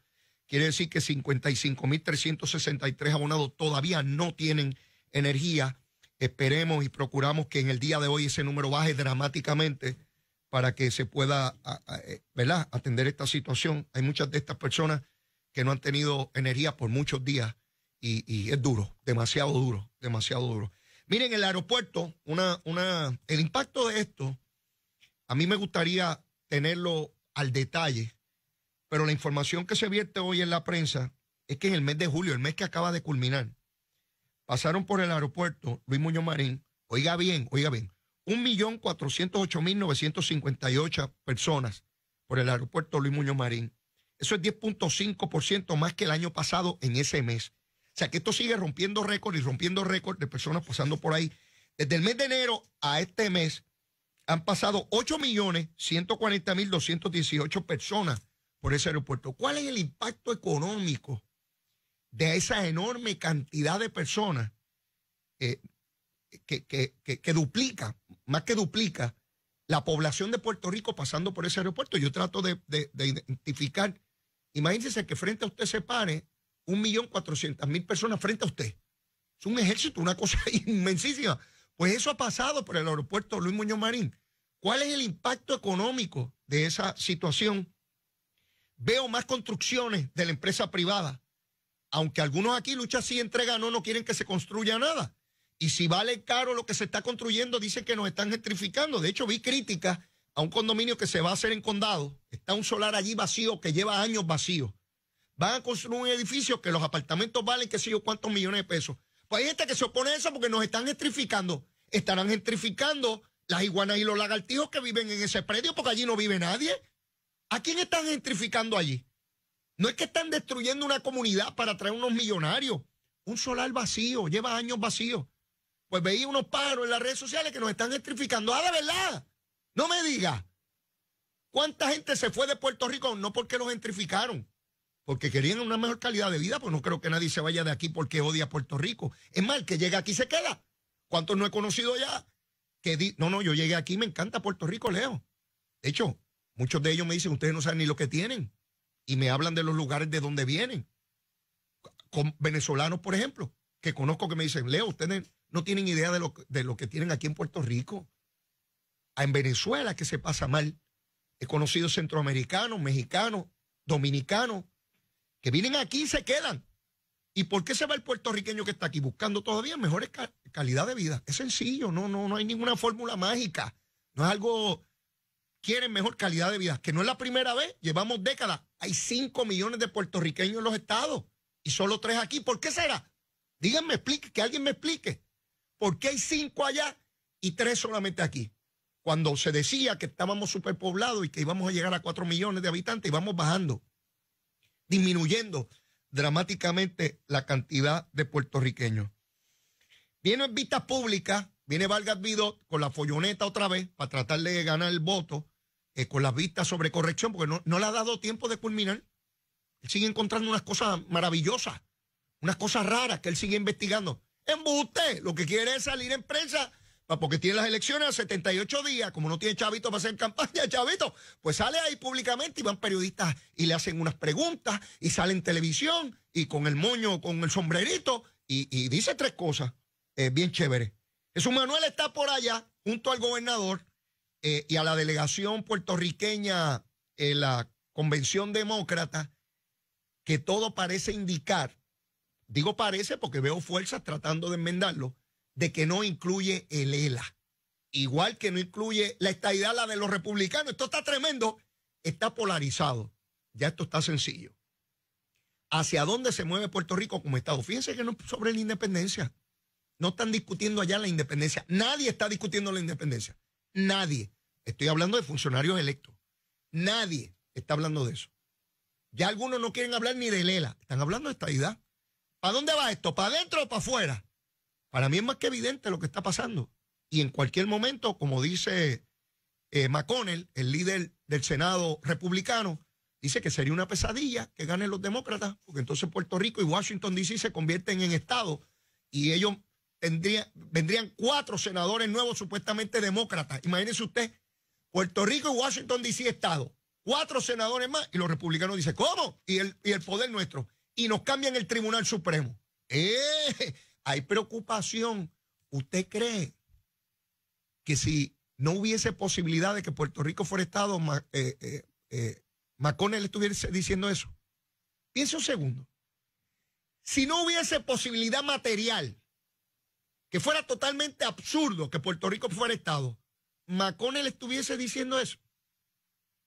Quiere decir que 55.363 abonados todavía no tienen energía. Esperemos y procuramos que en el día de hoy ese número baje dramáticamente para que se pueda eh, ¿verdad? atender esta situación. Hay muchas de estas personas que no han tenido energía por muchos días y, y es duro, demasiado duro, demasiado duro. Miren, el aeropuerto, una, una, el impacto de esto, a mí me gustaría tenerlo al detalle, pero la información que se vierte hoy en la prensa es que en el mes de julio, el mes que acaba de culminar, pasaron por el aeropuerto Luis Muñoz Marín, oiga bien, oiga bien, 1.408.958 personas por el aeropuerto Luis Muñoz Marín. Eso es 10.5% más que el año pasado en ese mes. O sea que esto sigue rompiendo récord y rompiendo récord de personas pasando por ahí. Desde el mes de enero a este mes han pasado 8.140.218 personas por ese aeropuerto. ¿Cuál es el impacto económico de esa enorme cantidad de personas eh, que, duplica, más que duplica, la población de Puerto Rico pasando por ese aeropuerto? Yo trato de, de identificar. Imagínense que frente a usted se pare un millón cuatrocientas mil personas frente a usted. Es un ejército, una cosa inmensísima. Pues eso ha pasado por el aeropuerto Luis Muñoz Marín. ¿Cuál es el impacto económico de esa situación? veo más construcciones de la empresa privada. Aunque algunos aquí, luchan si entrega no, no quieren que se construya nada. Y si vale caro lo que se está construyendo, dicen que nos están gentrificando. De hecho, vi críticas a un condominio que se va a hacer en condado. Está un solar allí vacío que lleva años vacío. Van a construir un edificio que los apartamentos valen qué sé yo cuántos millones de pesos. Pues hay gente que se opone a eso porque nos están gentrificando. Estarán gentrificando las iguanas y los lagartijos que viven en ese predio porque allí no vive nadie. ¿A quién están gentrificando allí? No es que están destruyendo una comunidad para traer unos millonarios. Un solar vacío, lleva años vacío. Pues veía unos pájaros en las redes sociales que nos están gentrificando. Ah, de verdad. No me diga. ¿Cuánta gente se fue de Puerto Rico? No porque los gentrificaron, porque querían una mejor calidad de vida, pues no creo que nadie se vaya de aquí porque odia a Puerto Rico. Es mal que llega aquí se queda. ¿Cuántos no he conocido ya? Que no, no, yo llegué aquí, me encanta Puerto Rico, Leo. De hecho, Muchos de ellos me dicen, ustedes no saben ni lo que tienen. Y me hablan de los lugares de donde vienen. Con venezolanos, por ejemplo, que conozco que me dicen, Leo, ustedes no tienen idea de lo, de lo que tienen aquí en Puerto Rico. Ah, en Venezuela que se pasa mal. He conocido centroamericanos, mexicanos, dominicanos, que vienen aquí y se quedan. ¿Y por qué se va el puertorriqueño que está aquí buscando todavía mejores calidad de vida? Es sencillo, no, no, no hay ninguna fórmula mágica. No es algo quieren mejor calidad de vida, que no es la primera vez, llevamos décadas. Hay 5 millones de puertorriqueños en los estados y solo 3 aquí. ¿Por qué será? Díganme, explique, que alguien me explique. ¿Por qué hay 5 allá y 3 solamente aquí? Cuando se decía que estábamos superpoblados y que íbamos a llegar a 4 millones de habitantes, íbamos bajando, disminuyendo dramáticamente la cantidad de puertorriqueños. Viene en vistas públicas, viene Vargas Vidot con la folloneta otra vez para tratar de ganar el voto eh, con las vistas sobre corrección, porque no, le ha dado tiempo de culminar. Él sigue encontrando unas cosas maravillosas, unas cosas raras que él sigue investigando. Embuste, lo que quiere es salir en prensa, porque tiene las elecciones a 78 días, como no tiene chavito para hacer campaña, chavito, pues sale ahí públicamente y van periodistas y le hacen unas preguntas y sale en televisión y con el moño, con el sombrerito y, dice tres cosas eh, bien chévere Jesús Manuel está por allá junto al gobernador eh, y a la delegación puertorriqueña en la Convención Demócrata que todo parece indicar, digo parece porque veo fuerzas tratando de enmendarlo, de que no incluye el ELA. Igual que no incluye la estadidad, la de los republicanos. Esto está tremendo, está polarizado. Ya esto está sencillo. ¿Hacia dónde se mueve Puerto Rico como Estado? Fíjense que no sobre la independencia. No están discutiendo allá la independencia. Nadie está discutiendo la independencia. Nadie. Estoy hablando de funcionarios electos. Nadie está hablando de eso. Ya algunos no quieren hablar ni de Lela. Están hablando de estadidad. ¿Para dónde va esto? ¿Para adentro o para afuera? Para mí es más que evidente lo que está pasando. Y en cualquier momento, como dice eh, McConnell, el líder del Senado republicano, dice que sería una pesadilla que ganen los demócratas, porque entonces Puerto Rico y Washington DC se convierten en Estado, y ellos vendrían cuatro senadores nuevos supuestamente demócratas. Imagínense usted, Puerto Rico y Washington dicen Estado, cuatro senadores más y los republicanos dicen, ¿cómo? Y el, el poder nuestro. Y nos cambian el Tribunal Supremo. Eh, hay preocupación. ¿Usted cree que si no hubiese posibilidad de que Puerto Rico fuera Estado, eh, eh, eh, McConnell estuviese diciendo eso? Piense un segundo. Si no hubiese posibilidad material que fuera totalmente absurdo que Puerto Rico fuera Estado, McConnell estuviese diciendo eso.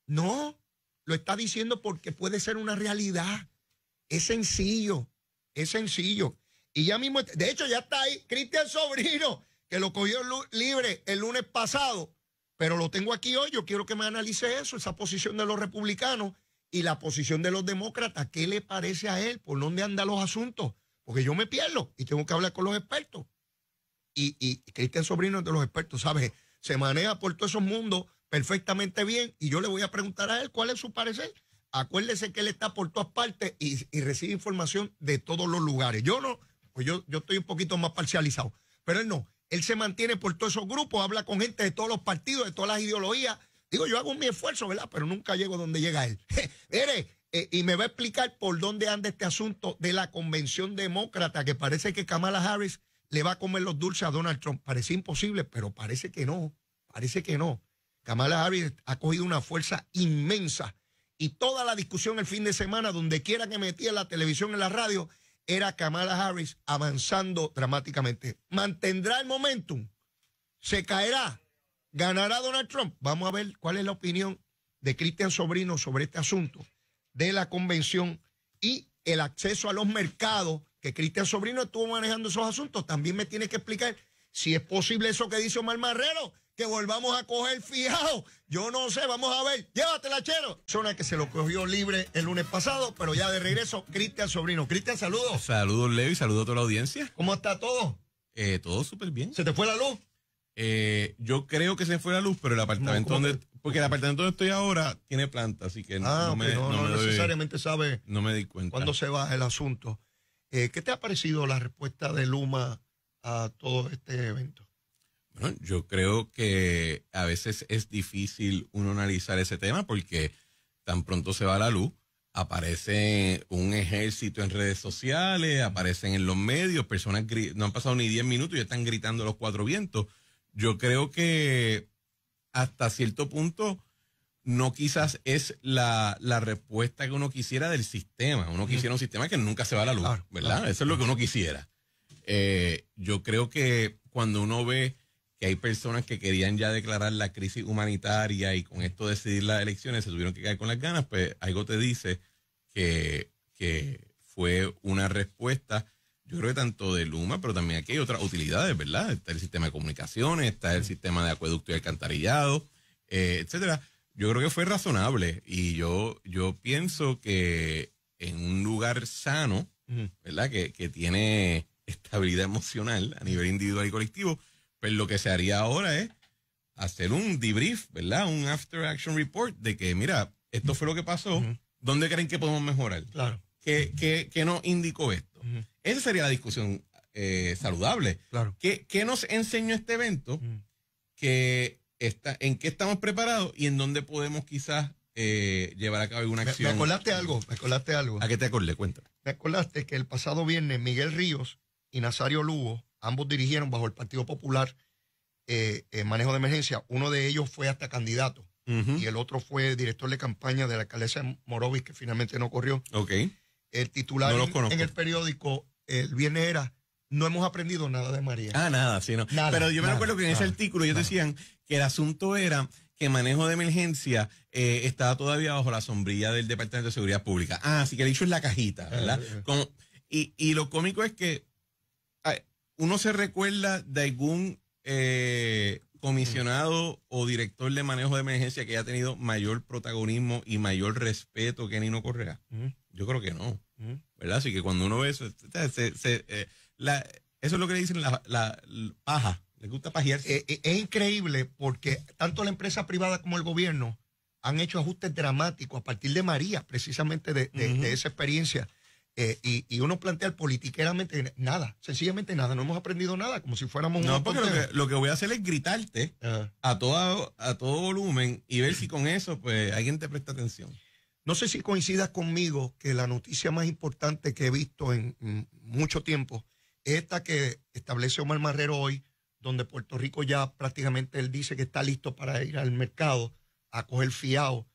No, lo está diciendo porque puede ser una realidad. Es sencillo, es sencillo. Y ya mismo, de hecho, ya está ahí Cristian Sobrino, que lo cogió libre el lunes pasado, pero lo tengo aquí hoy. Yo quiero que me analice eso, esa posición de los republicanos y la posición de los demócratas. ¿Qué le parece a él? ¿Por dónde andan los asuntos? Porque yo me pierdo y tengo que hablar con los expertos y, y Cristian Sobrino es de los expertos, ¿sabes? Se maneja por todos esos mundos perfectamente bien y yo le voy a preguntar a él cuál es su parecer. Acuérdese que él está por todas partes y, recibe información de todos los lugares. Yo no, pues yo, yo estoy un poquito más parcializado, pero él no. Él se mantiene por todos esos grupos, habla con gente de todos los partidos, de todas las ideologías. Digo, yo hago mi esfuerzo, ¿verdad? Pero nunca llego donde llega él. Mire, eh, y me va a explicar por dónde anda este asunto de la convención demócrata, que parece que Kamala Harris le va a comer los dulces a Donald Trump. Parece imposible, pero parece que no, parece que no. Kamala Harris ha cogido una fuerza inmensa y toda la discusión el fin de semana, donde quiera que metía la televisión, en la radio, era Kamala Harris avanzando dramáticamente. ¿Mantendrá el momentum? ¿Se caerá? ¿Ganará Donald Trump? Vamos a ver cuál es la opinión de Cristian Sobrino sobre este asunto de la convención y el acceso a los mercados que Cristian Sobrino estuvo manejando esos asuntos, también me tiene que explicar si es posible eso que dice Omar Marrero, que volvamos a coger fijado. Yo no sé, vamos a ver. Llévatela, Chero. Zona que se lo cogió libre el lunes pasado, pero ya de regreso, Cristian Sobrino. Cristian, saludos. Saludos, Leo, y saludos a toda la audiencia. ¿Cómo está todo? Eh, todo súper bien. ¿Se te fue la luz? Eh, yo creo que se fue la luz, pero el apartamento donde. Porque el apartamento donde estoy ahora tiene planta, así que ah, no, me, necesariamente sabe. No me di cuenta. se va el asunto. Eh, ¿Qué te ha parecido la respuesta de Luma a todo este evento? Bueno, yo creo que a veces es difícil uno analizar ese tema porque tan pronto se va la luz, aparece un ejército en redes sociales, aparecen en los medios, personas no han pasado ni 10 minutos y ya están gritando los cuatro vientos. Yo creo que hasta cierto punto no quizás es la, respuesta que uno quisiera del sistema. Uno quisiera un sistema que nunca se va a la luz, ¿verdad? Eso es lo que uno quisiera. Eh, yo creo que cuando uno ve que hay personas que querían ya declarar la crisis humanitaria y con esto decidir las elecciones se tuvieron que caer con las ganas, pues algo te dice que, fue una respuesta yo creo que tanto de Luma, pero también aquí hay otras utilidades, ¿verdad? Está el sistema de comunicaciones, está el sistema de acueducto y alcantarillado, eh, etcétera. Yo creo que fue razonable y yo, yo pienso que en un lugar sano, ¿verdad? Que, tiene estabilidad emocional a nivel individual y colectivo, pues lo que se haría ahora es hacer un debrief, ¿verdad? Un after action report de que, mira, esto fue lo que pasó, ¿dónde creen que podemos mejorar? Claro. ¿Qué, nos indicó esto? Esa sería la discusión eh, saludable. Claro. ¿Qué, ¿Qué, nos enseñó este evento? Que en qué estamos preparados y en dónde podemos quizás eh, llevar a cabo alguna acción. Me, acordaste algo, me algo. ¿A qué te acordé? Cuéntame. Me acordaste que el pasado viernes Miguel Ríos y Nazario Lugo, ambos dirigieron bajo el Partido Popular el eh, manejo de emergencia. Uno de ellos fue hasta candidato y el otro fue director de campaña de la alcaldesa Morovis, que finalmente no corrió. Ok. El titular en, el periódico el viernes era no hemos aprendido nada de María. Ah, nada, sí, no. Pero yo me acuerdo que en ese artículo ellos decían el asunto era que manejo de emergencia eh, estaba todavía bajo la sombrilla del Departamento de Seguridad Pública. Ah, así que el hecho es la cajita, ¿verdad? Eh, eh, y, lo cómico es que uno se recuerda de algún comisionado o director de manejo de emergencia que haya tenido mayor protagonismo y mayor respeto que Nino Correa. Yo creo que no, ¿verdad? Así que cuando uno ve eso, eso es lo que le dicen la paja gusta eh, eh, es increíble porque tanto la empresa privada como el gobierno han hecho ajustes dramáticos a partir de María, precisamente de, esa experiencia. Eh, y, uno plantea politiqueramente nada, sencillamente nada, no hemos aprendido nada, como si fuéramos No, porque lo que, voy a hacer es gritarte ah. a, todo, a todo volumen y ver si con eso pues alguien te presta atención. No sé si coincidas conmigo que la noticia más importante que he visto en, en mucho tiempo es esta que establece Omar Marrero hoy donde Puerto Rico ya prácticamente él dice que está listo para ir al mercado a coger fiado.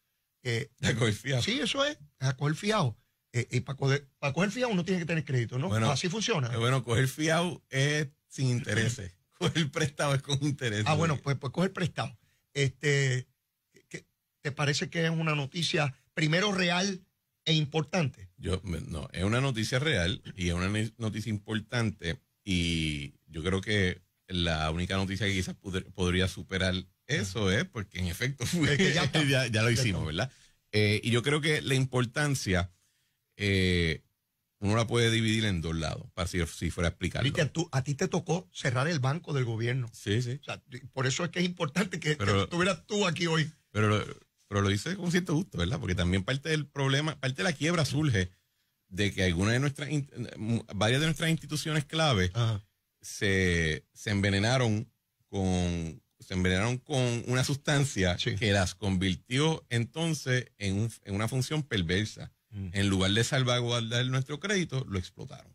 Eh, coger fiado. Sí, eso es, a coger fiado. Eh, y para coger, para fiado uno tiene que tener crédito, ¿no? Así funciona. Eh, bueno, coger fiado es sin intereses. coger prestado es con interés. Ah, bueno, pues, pues coger prestado. Este, ¿Te parece que es una noticia, primero real e importante? Yo, no, es una noticia real y es una noticia importante y yo creo que la única noticia que quizás podría superar eso es, porque en efecto ya, lo hicimos, ¿verdad? Eh, y yo creo que la importancia eh, uno la puede dividir en dos lados, para si, fuera a explicarlo. Que a ti te tocó cerrar el banco del gobierno. Sí, sí. por eso es que es importante que, estuvieras tú aquí hoy. Pero, pero lo hice con cierto gusto, ¿verdad? Porque también parte del problema, parte de la quiebra surge de que algunas de nuestras, varias de nuestras instituciones clave se, envenenaron con se envenenaron con una sustancia que las convirtió entonces en, una función perversa. Mm. En lugar de salvaguardar nuestro crédito, lo explotaron.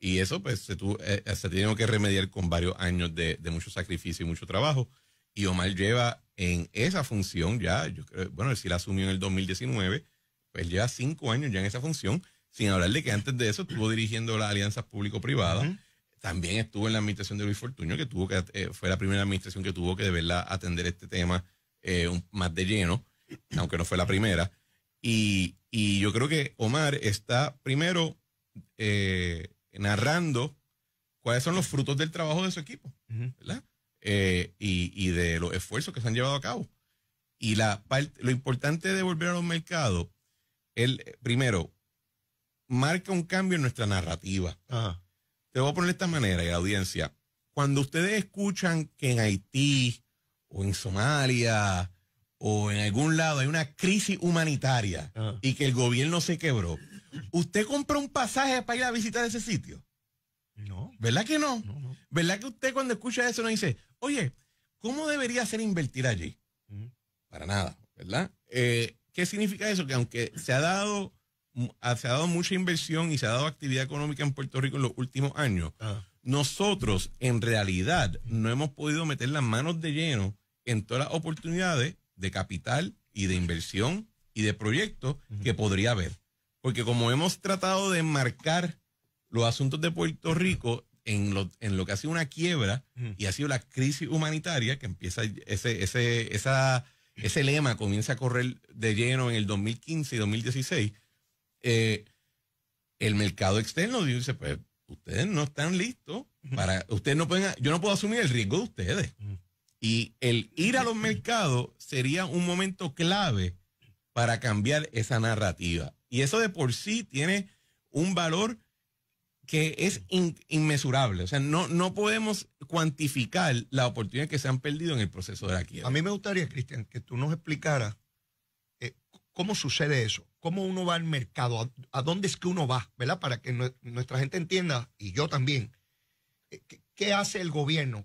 Y eso pues se, eh, eh, tuvo, que remediar con varios años de, mucho sacrificio y mucho trabajo. Y Omar lleva en esa función ya, yo creo, bueno, si la asumió en el 2019, pues lleva cinco años ya en esa función, sin hablar de que antes de eso estuvo dirigiendo las alianzas público-privadas. También estuvo en la administración de Luis Fortuño, que tuvo que eh, fue la primera administración que tuvo que de atender este tema eh, más de lleno, aunque no fue la primera. Y, yo creo que Omar está primero eh, narrando cuáles son los frutos del trabajo de su equipo, ¿verdad? y, de los esfuerzos que se han llevado a cabo. Y la parte, lo importante de volver a los mercados, él, primero, marca un cambio en nuestra narrativa. Te voy a poner de esta manera, audiencia. Cuando ustedes escuchan que en Haití o en Somalia o en algún lado hay una crisis humanitaria y que el gobierno se quebró, ¿usted compra un pasaje para ir a visitar ese sitio? No. ¿Verdad que no? ¿Verdad que usted cuando escucha eso no dice, oye, ¿cómo debería ser invertir allí? Para nada, ¿verdad? Eh, ¿Qué significa eso? Que aunque se ha dado se ha dado mucha inversión y se ha dado actividad económica en Puerto Rico en los últimos años. Nosotros, en realidad, no hemos podido meter las manos de lleno en todas las oportunidades de capital y de inversión y de proyectos que podría haber. Porque como hemos tratado de enmarcar los asuntos de Puerto Rico en lo, en lo que ha sido una quiebra y ha sido la crisis humanitaria que empieza ese, ese, esa, ese lema comienza a correr de lleno en el 2015 y 2016 eh, el mercado externo dice, pues ustedes no están listos para, ustedes no pueden, yo no puedo asumir el riesgo de ustedes. Y el ir a los mercados sería un momento clave para cambiar esa narrativa. Y eso de por sí tiene un valor que es inmesurable. O sea, no, no podemos cuantificar la oportunidad que se han perdido en el proceso de la quiebra. A mí me gustaría, Cristian, que tú nos explicaras ¿Cómo sucede eso? ¿Cómo uno va al mercado? ¿A, dónde es que uno va? ¿Verdad? Para que nuestra gente entienda, y yo también, eh, ¿qué, hace el gobierno?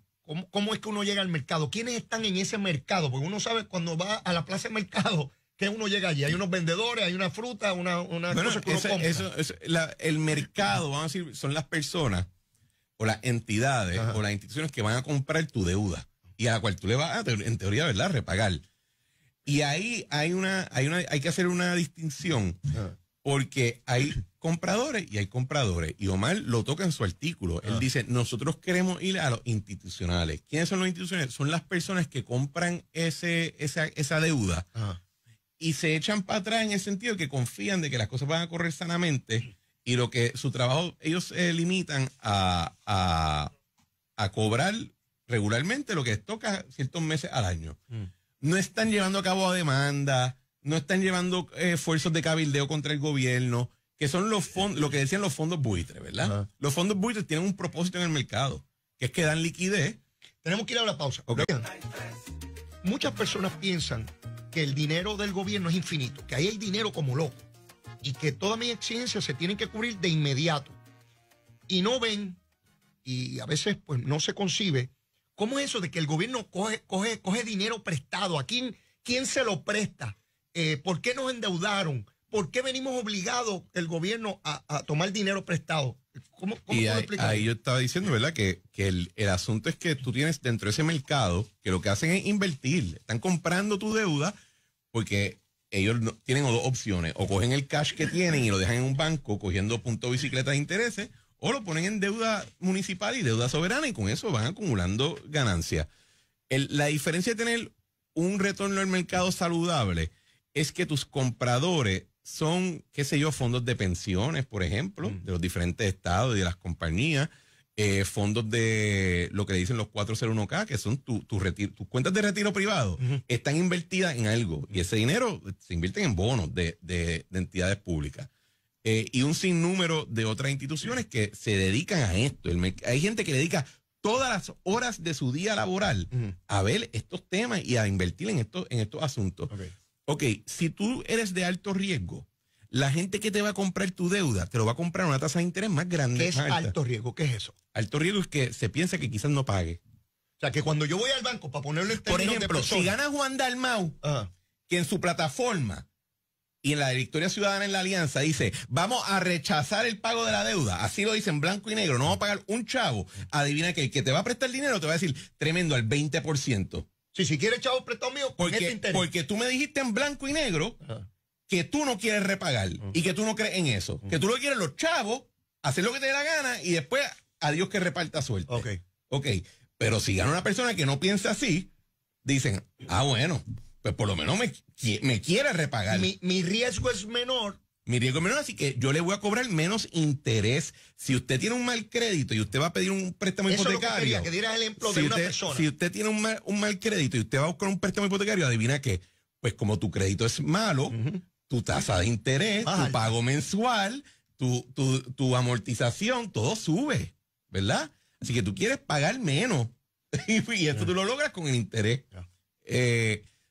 ¿Cómo, es que uno llega al mercado? ¿Quiénes están en ese mercado? Porque uno sabe cuando va a la plaza de mercado que uno llega allí. Hay unos vendedores, hay una fruta, una, una bueno, cosa que uno compra. el mercado, vamos a decir, son las personas o las entidades o las instituciones que van a comprar tu deuda y a la cual tú le vas a, en teoría, ¿verdad?, repagar. Y ahí hay una, hay una, hay que hacer una distinción, ah. porque hay compradores y hay compradores. Y Omar lo toca en su artículo. Él ah. dice, nosotros queremos ir a los institucionales. ¿Quiénes son los institucionales? Son las personas que compran ese, esa, esa deuda ah. y se echan para atrás en el sentido que confían de que las cosas van a correr sanamente y lo que su trabajo, ellos se limitan a, cobrar regularmente lo que les toca ciertos meses al año. Mm no están llevando a cabo demanda, no están llevando eh, esfuerzos de cabildeo contra el gobierno, que son los fondos, lo que decían los fondos buitres, ¿verdad? Los fondos buitres tienen un propósito en el mercado, que es que dan liquidez. Tenemos que ir a la pausa. Muchas personas piensan que el dinero del gobierno es infinito, que ahí hay dinero como loco y que todas mis exigencias se tienen que cubrir de inmediato. Y no ven, y a veces pues no se concibe, ¿Cómo es eso de que el gobierno coge, dinero prestado? ¿A quién, quién se lo presta? Eh, ¿Por qué nos endeudaron? ¿Por qué venimos obligados el gobierno a, tomar dinero prestado? ¿Cómo, cómo y ahí, ahí, yo estaba diciendo, ¿verdad? Que, el, asunto es que tú tienes dentro de ese mercado que lo que hacen es invertir. Están comprando tu deuda porque ellos tienen dos opciones. O cogen el cash que tienen y lo dejan en un banco cogiendo punto bicicleta de intereses o lo ponen en deuda municipal y deuda soberana y con eso van acumulando ganancias. La diferencia de tener un retorno al mercado saludable es que tus compradores son, qué sé yo, fondos de pensiones, por ejemplo, mm. de los diferentes estados y de las compañías, eh, fondos de lo que dicen los 401k, que son tus cuentas de retiro privado, están invertidas en algo y ese dinero se invierte en bonos de entidades públicas. Eh, y un sinnúmero de otras instituciones que se dedican a esto. hay gente que dedica todas las horas de su día laboral a ver estos temas y a invertir en, en estos asuntos. ok, si tú eres de alto riesgo, la gente que te va a comprar tu deuda te lo va a comprar a una tasa de interés más grande. ¿Qué es alto riesgo? ¿Qué es eso? Alto riesgo es que se piensa que quizás no pague. O sea, que cuando yo voy al banco para ponerle el Por ejemplo, si gana Juan Dalmau, ah. que en su plataforma y en la directoria Ciudadana en la Alianza dice, vamos a rechazar el pago de la deuda. Así lo dicen blanco y negro, no vamos a pagar un chavo. Adivina que el que te va a prestar dinero te va a decir, tremendo, al 20%. Si si quieres chavo prestado mío, porque, porque tú me dijiste en blanco y negro que tú no quieres repagar y que tú no crees en eso. Que tú lo quieres los chavos, hacer lo que te dé la gana y después a Dios que reparta suerte. Ok. Ok. Pero si gana una persona que no piensa así, dicen, ah, bueno pues por lo menos me, me quiera repagar. Mi, riesgo es menor mi riesgo es menor, así que yo le voy a cobrar menos interés. Si usted tiene un mal crédito y usted va a pedir un préstamo Eso hipotecario. Lo que, quería, que el ejemplo de una persona. Si usted tiene un mal, crédito y usted va a buscar un préstamo hipotecario, adivina qué. Pues como tu crédito es malo, tu tasa de interés, tu pago mensual, tu, tu, amortización, todo sube, ¿verdad? Así que tú quieres pagar menos. y esto tú lo logras con el interés.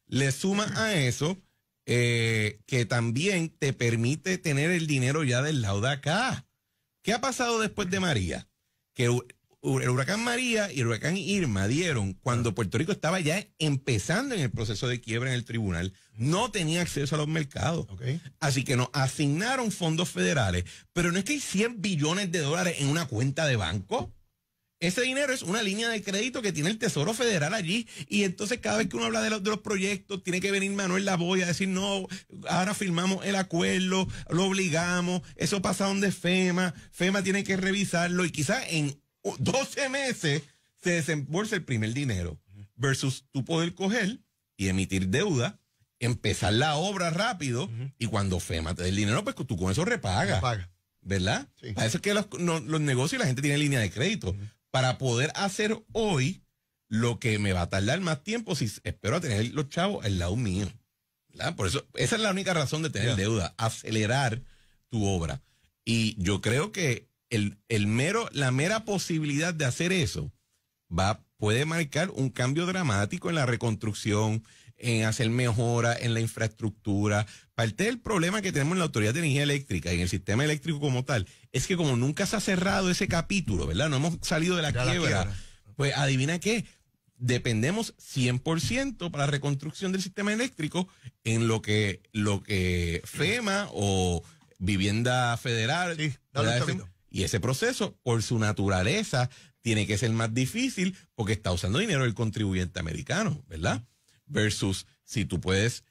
Le suma a eso eh, que también te permite tener el dinero ya del lado de acá. ¿Qué ha pasado después de María? Que el huracán María y el huracán Irma dieron cuando ah. Puerto Rico estaba ya empezando en el proceso de quiebra en el tribunal, no tenía acceso a los mercados. Así que nos asignaron fondos federales, pero no es que hay 100 billones de dólares en una cuenta de banco. Ese dinero es una línea de crédito que tiene el Tesoro Federal allí. Y entonces cada vez que uno habla de los, proyectos, tiene que venir Manuel Lavoy a decir, no, ahora firmamos el acuerdo, lo obligamos, eso pasa donde FEMA, FEMA tiene que revisarlo y quizás en 12 meses se desembolsa el primer dinero versus tú poder coger y emitir deuda, empezar la obra rápido y cuando FEMA te dé el dinero, pues tú con eso repagas. Repaga. ¿Verdad? Para eso es que los, negocios y la gente tiene línea de crédito para poder hacer hoy lo que me va a tardar más tiempo si espero a tener los chavos al lado mío. Por eso, esa es la única razón de tener deuda, acelerar tu obra. Y yo creo que el, el, mero, la mera posibilidad de hacer eso va, puede marcar un cambio dramático en la reconstrucción, en hacer mejora en la infraestructura, parte del problema que tenemos en la Autoridad de Energía Eléctrica y en el sistema eléctrico como tal, es que como nunca se ha cerrado ese capítulo, ¿verdad? No hemos salido de la, quiebra, Pues adivina qué, dependemos 100% para la reconstrucción del sistema eléctrico en lo que, lo que FEMA o Vivienda Federal... y ese proceso, por su naturaleza, tiene que ser más difícil porque está usando dinero del contribuyente americano, ¿verdad? Versus si tú puedes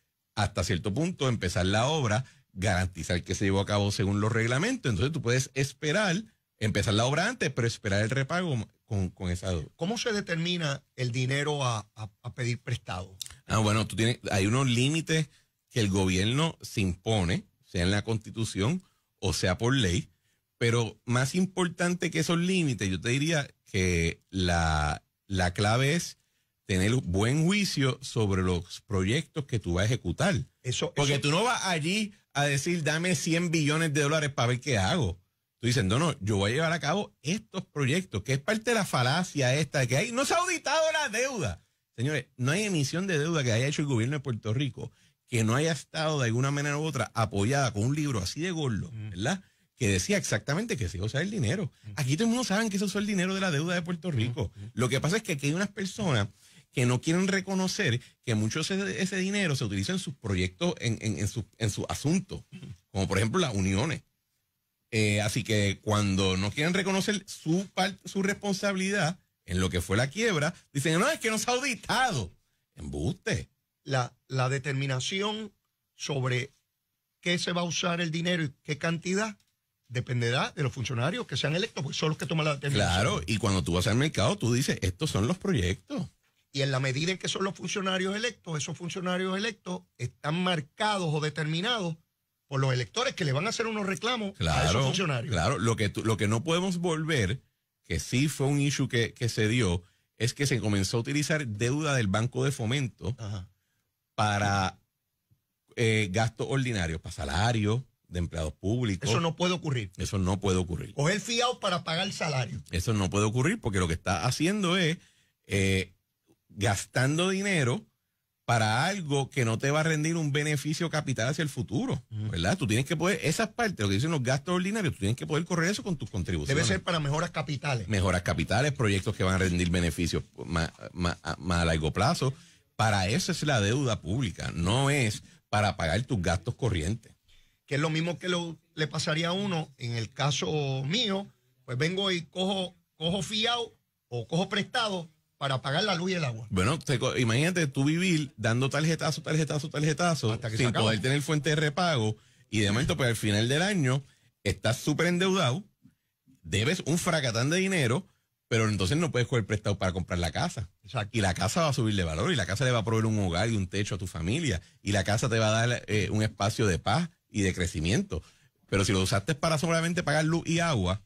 hasta cierto punto empezar la obra, garantizar que se llevó a cabo según los reglamentos. Entonces tú puedes esperar, empezar la obra antes, pero esperar el repago con, con esa duda. ¿Cómo se determina el dinero a, pedir prestado? Ah, bueno, tú tienes, hay unos límites que el gobierno se impone, sea en la constitución o sea por ley, pero más importante que esos límites, yo te diría que la clave es tener buen juicio sobre los proyectos que tú vas a ejecutar. Eso, Porque tú no vas allí a decir, dame 100 billones de dólares para ver qué hago. Tú dices, no, no, yo voy a llevar a cabo estos proyectos, que es parte de la falacia esta de que hay. No se ha auditado la deuda. Señores, no hay emisión de deuda que haya hecho el gobierno de Puerto Rico que no haya estado de alguna manera u otra apoyada con un libro así de gordo, ¿verdad? Que decía exactamente que se iba a el dinero. Aquí todo el mundo sabe que se usó el dinero de la deuda de Puerto Rico. Lo que pasa es que aquí hay unas personas que no quieren reconocer que mucho de ese dinero se utiliza en sus proyectos, en, en, en sus su asuntos, como por ejemplo las uniones. Eh, así que cuando no quieren reconocer su, su responsabilidad en lo que fue la quiebra, dicen, no, es que no se ha auditado. Embuste. La, la determinación sobre qué se va a usar el dinero y qué cantidad dependerá de los funcionarios que sean electos, porque son los que toman la determinación. Claro, y cuando tú vas al mercado, tú dices, estos son los proyectos. Y en la medida en que son los funcionarios electos, esos funcionarios electos están marcados o determinados por los electores que le van a hacer unos reclamos a esos funcionarios. Claro, lo que, lo que no podemos volver, que sí fue un issue que, se dio, es que se comenzó a utilizar deuda del Banco de Fomento para eh, gastos ordinarios, para salarios de empleados públicos. Eso no puede ocurrir. Eso no puede ocurrir. O el fiado para pagar el salario. Eso no puede ocurrir porque lo que está haciendo es eh, gastando dinero para algo que no te va a rendir un beneficio capital hacia el futuro, ¿verdad? Tú tienes que poder, esas partes, lo que dicen los gastos ordinarios, tú tienes que poder correr eso con tus contribuciones. Debe ser para mejoras capitales. Mejoras capitales, proyectos que van a rendir beneficios más, a largo plazo. Para eso es la deuda pública, no es para pagar tus gastos corrientes. Que es lo mismo que lo, le pasaría a uno, en el caso mío, pues vengo y cojo, cojo fiado o cojo prestado para pagar la luz y el agua. Bueno, imagínate tú vivir dando tarjetazo, tarjetazo, tarjetazo, Hasta que sin poder tener fuente de repago y de momento, pues al final del año estás súper endeudado, debes un fracatán de dinero, pero entonces no puedes coger prestado para comprar la casa. Y la casa va a subir de valor y la casa le va a proveer un hogar y un techo a tu familia y la casa te va a dar eh, un espacio de paz y de crecimiento. Pero si lo usaste para solamente pagar luz y agua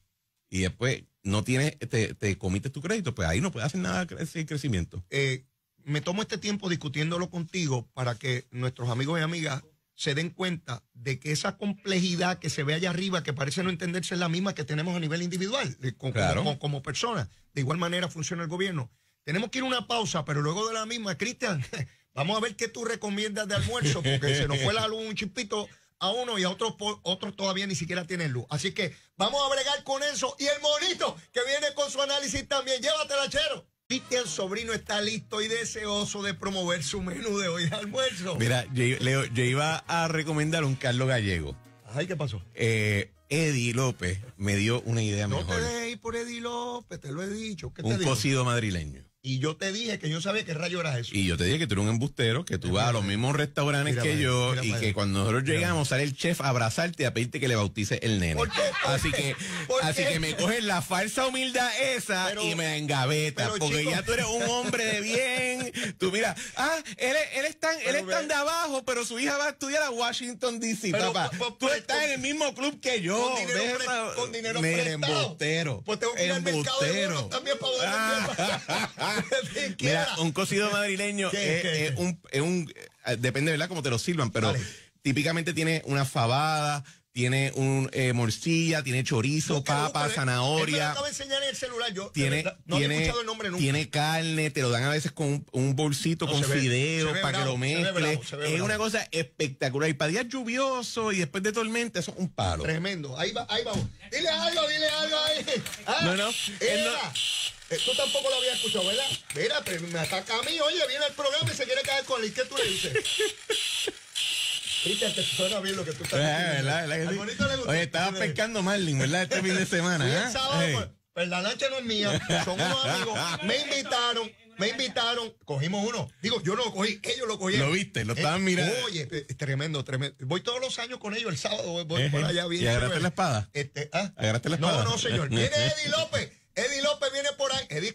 y después no tiene te, te comites tu crédito, pues ahí no puede hacer nada de crecimiento. Eh, me tomo este tiempo discutiéndolo contigo para que nuestros amigos y amigas se den cuenta de que esa complejidad que se ve allá arriba, que parece no entenderse, es la misma que tenemos a nivel individual, como, como, como personas. De igual manera funciona el gobierno. Tenemos que ir a una pausa, pero luego de la misma, Cristian, vamos a ver qué tú recomiendas de almuerzo, porque se nos fue la luz un chispito a uno y a otros otros todavía ni siquiera tienen luz. Así que vamos a bregar con eso. Y el monito que viene con su análisis también. Llévatela, Chero. El Sobrino está listo y deseoso de promover su menú de hoy de almuerzo. Mira, yo, iba a recomendar un Carlos Gallego. Ay, ¿qué pasó? Eh, Eddie López me dio una idea mejor. No te dejes ir por Eddie López, te lo he dicho. un cocido madrileño. Y yo te dije que yo sabía que rayo era eso. Y yo te dije que tú eres un embustero, que tú vas a los mismos restaurantes que yo y que cuando nosotros llegamos sale el chef a abrazarte y a pedirte que le bautice el nene. Así que, así que me coges la falsa humildad esa y me engaveta. Porque ya tú eres un hombre de bien. Tú mira, ah, él, él es tan, él es tan de abajo, pero su hija va a estudiar a Washington DC, papá. tú estás en el mismo club que yo. Con dinero, embustero. Pues tengo que ir al mercado también para ah. Mira, un cocido madrileño es, eh, eh, Un, es, eh, un, Depende, ¿verdad? Como te lo sirvan, pero típicamente tiene una fabada, tiene un morcilla, tiene chorizo, papa, zanahoria. acabo de enseñar en el celular. Yo tiene, no he escuchado el nombre nunca. Tiene carne, te lo dan a veces con un, bolsito con fideos para que lo mezcles. Es una cosa espectacular. Y para días lluviosos y después de tormenta, eso es un palo. Tremendo. Ahí va, ahí vamos. Dile algo, dile algo ahí. no, no ah, eh, tú tampoco lo habías escuchado, ¿verdad? Mira, pero me ataca a mí, oye, viene el programa y se quiere caer con él. ¿Qué tú le dices? ¿Viste te suena bien lo que tú estás eh, diciendo. Ah, ¿verdad? Al bonito le Oye, estaba pescando Marlin, ¿verdad? Este fin de semana. ¿eh? El sábado, pues, la noche no es mía, son unos amigos. Me invitaron, me invitaron, cogimos uno. Digo, yo no lo cogí, ellos lo cogieron. Lo viste, lo estaban eh, mirando. Oye, es tremendo, tremendo. Voy todos los años con ellos, el sábado voy, por allá bien. ¿Y agarraste la espada? Este, ¿ah? ¿Agarraste la espada? No, no, señor. Viene Eddie López. Eddie López viene por ahí.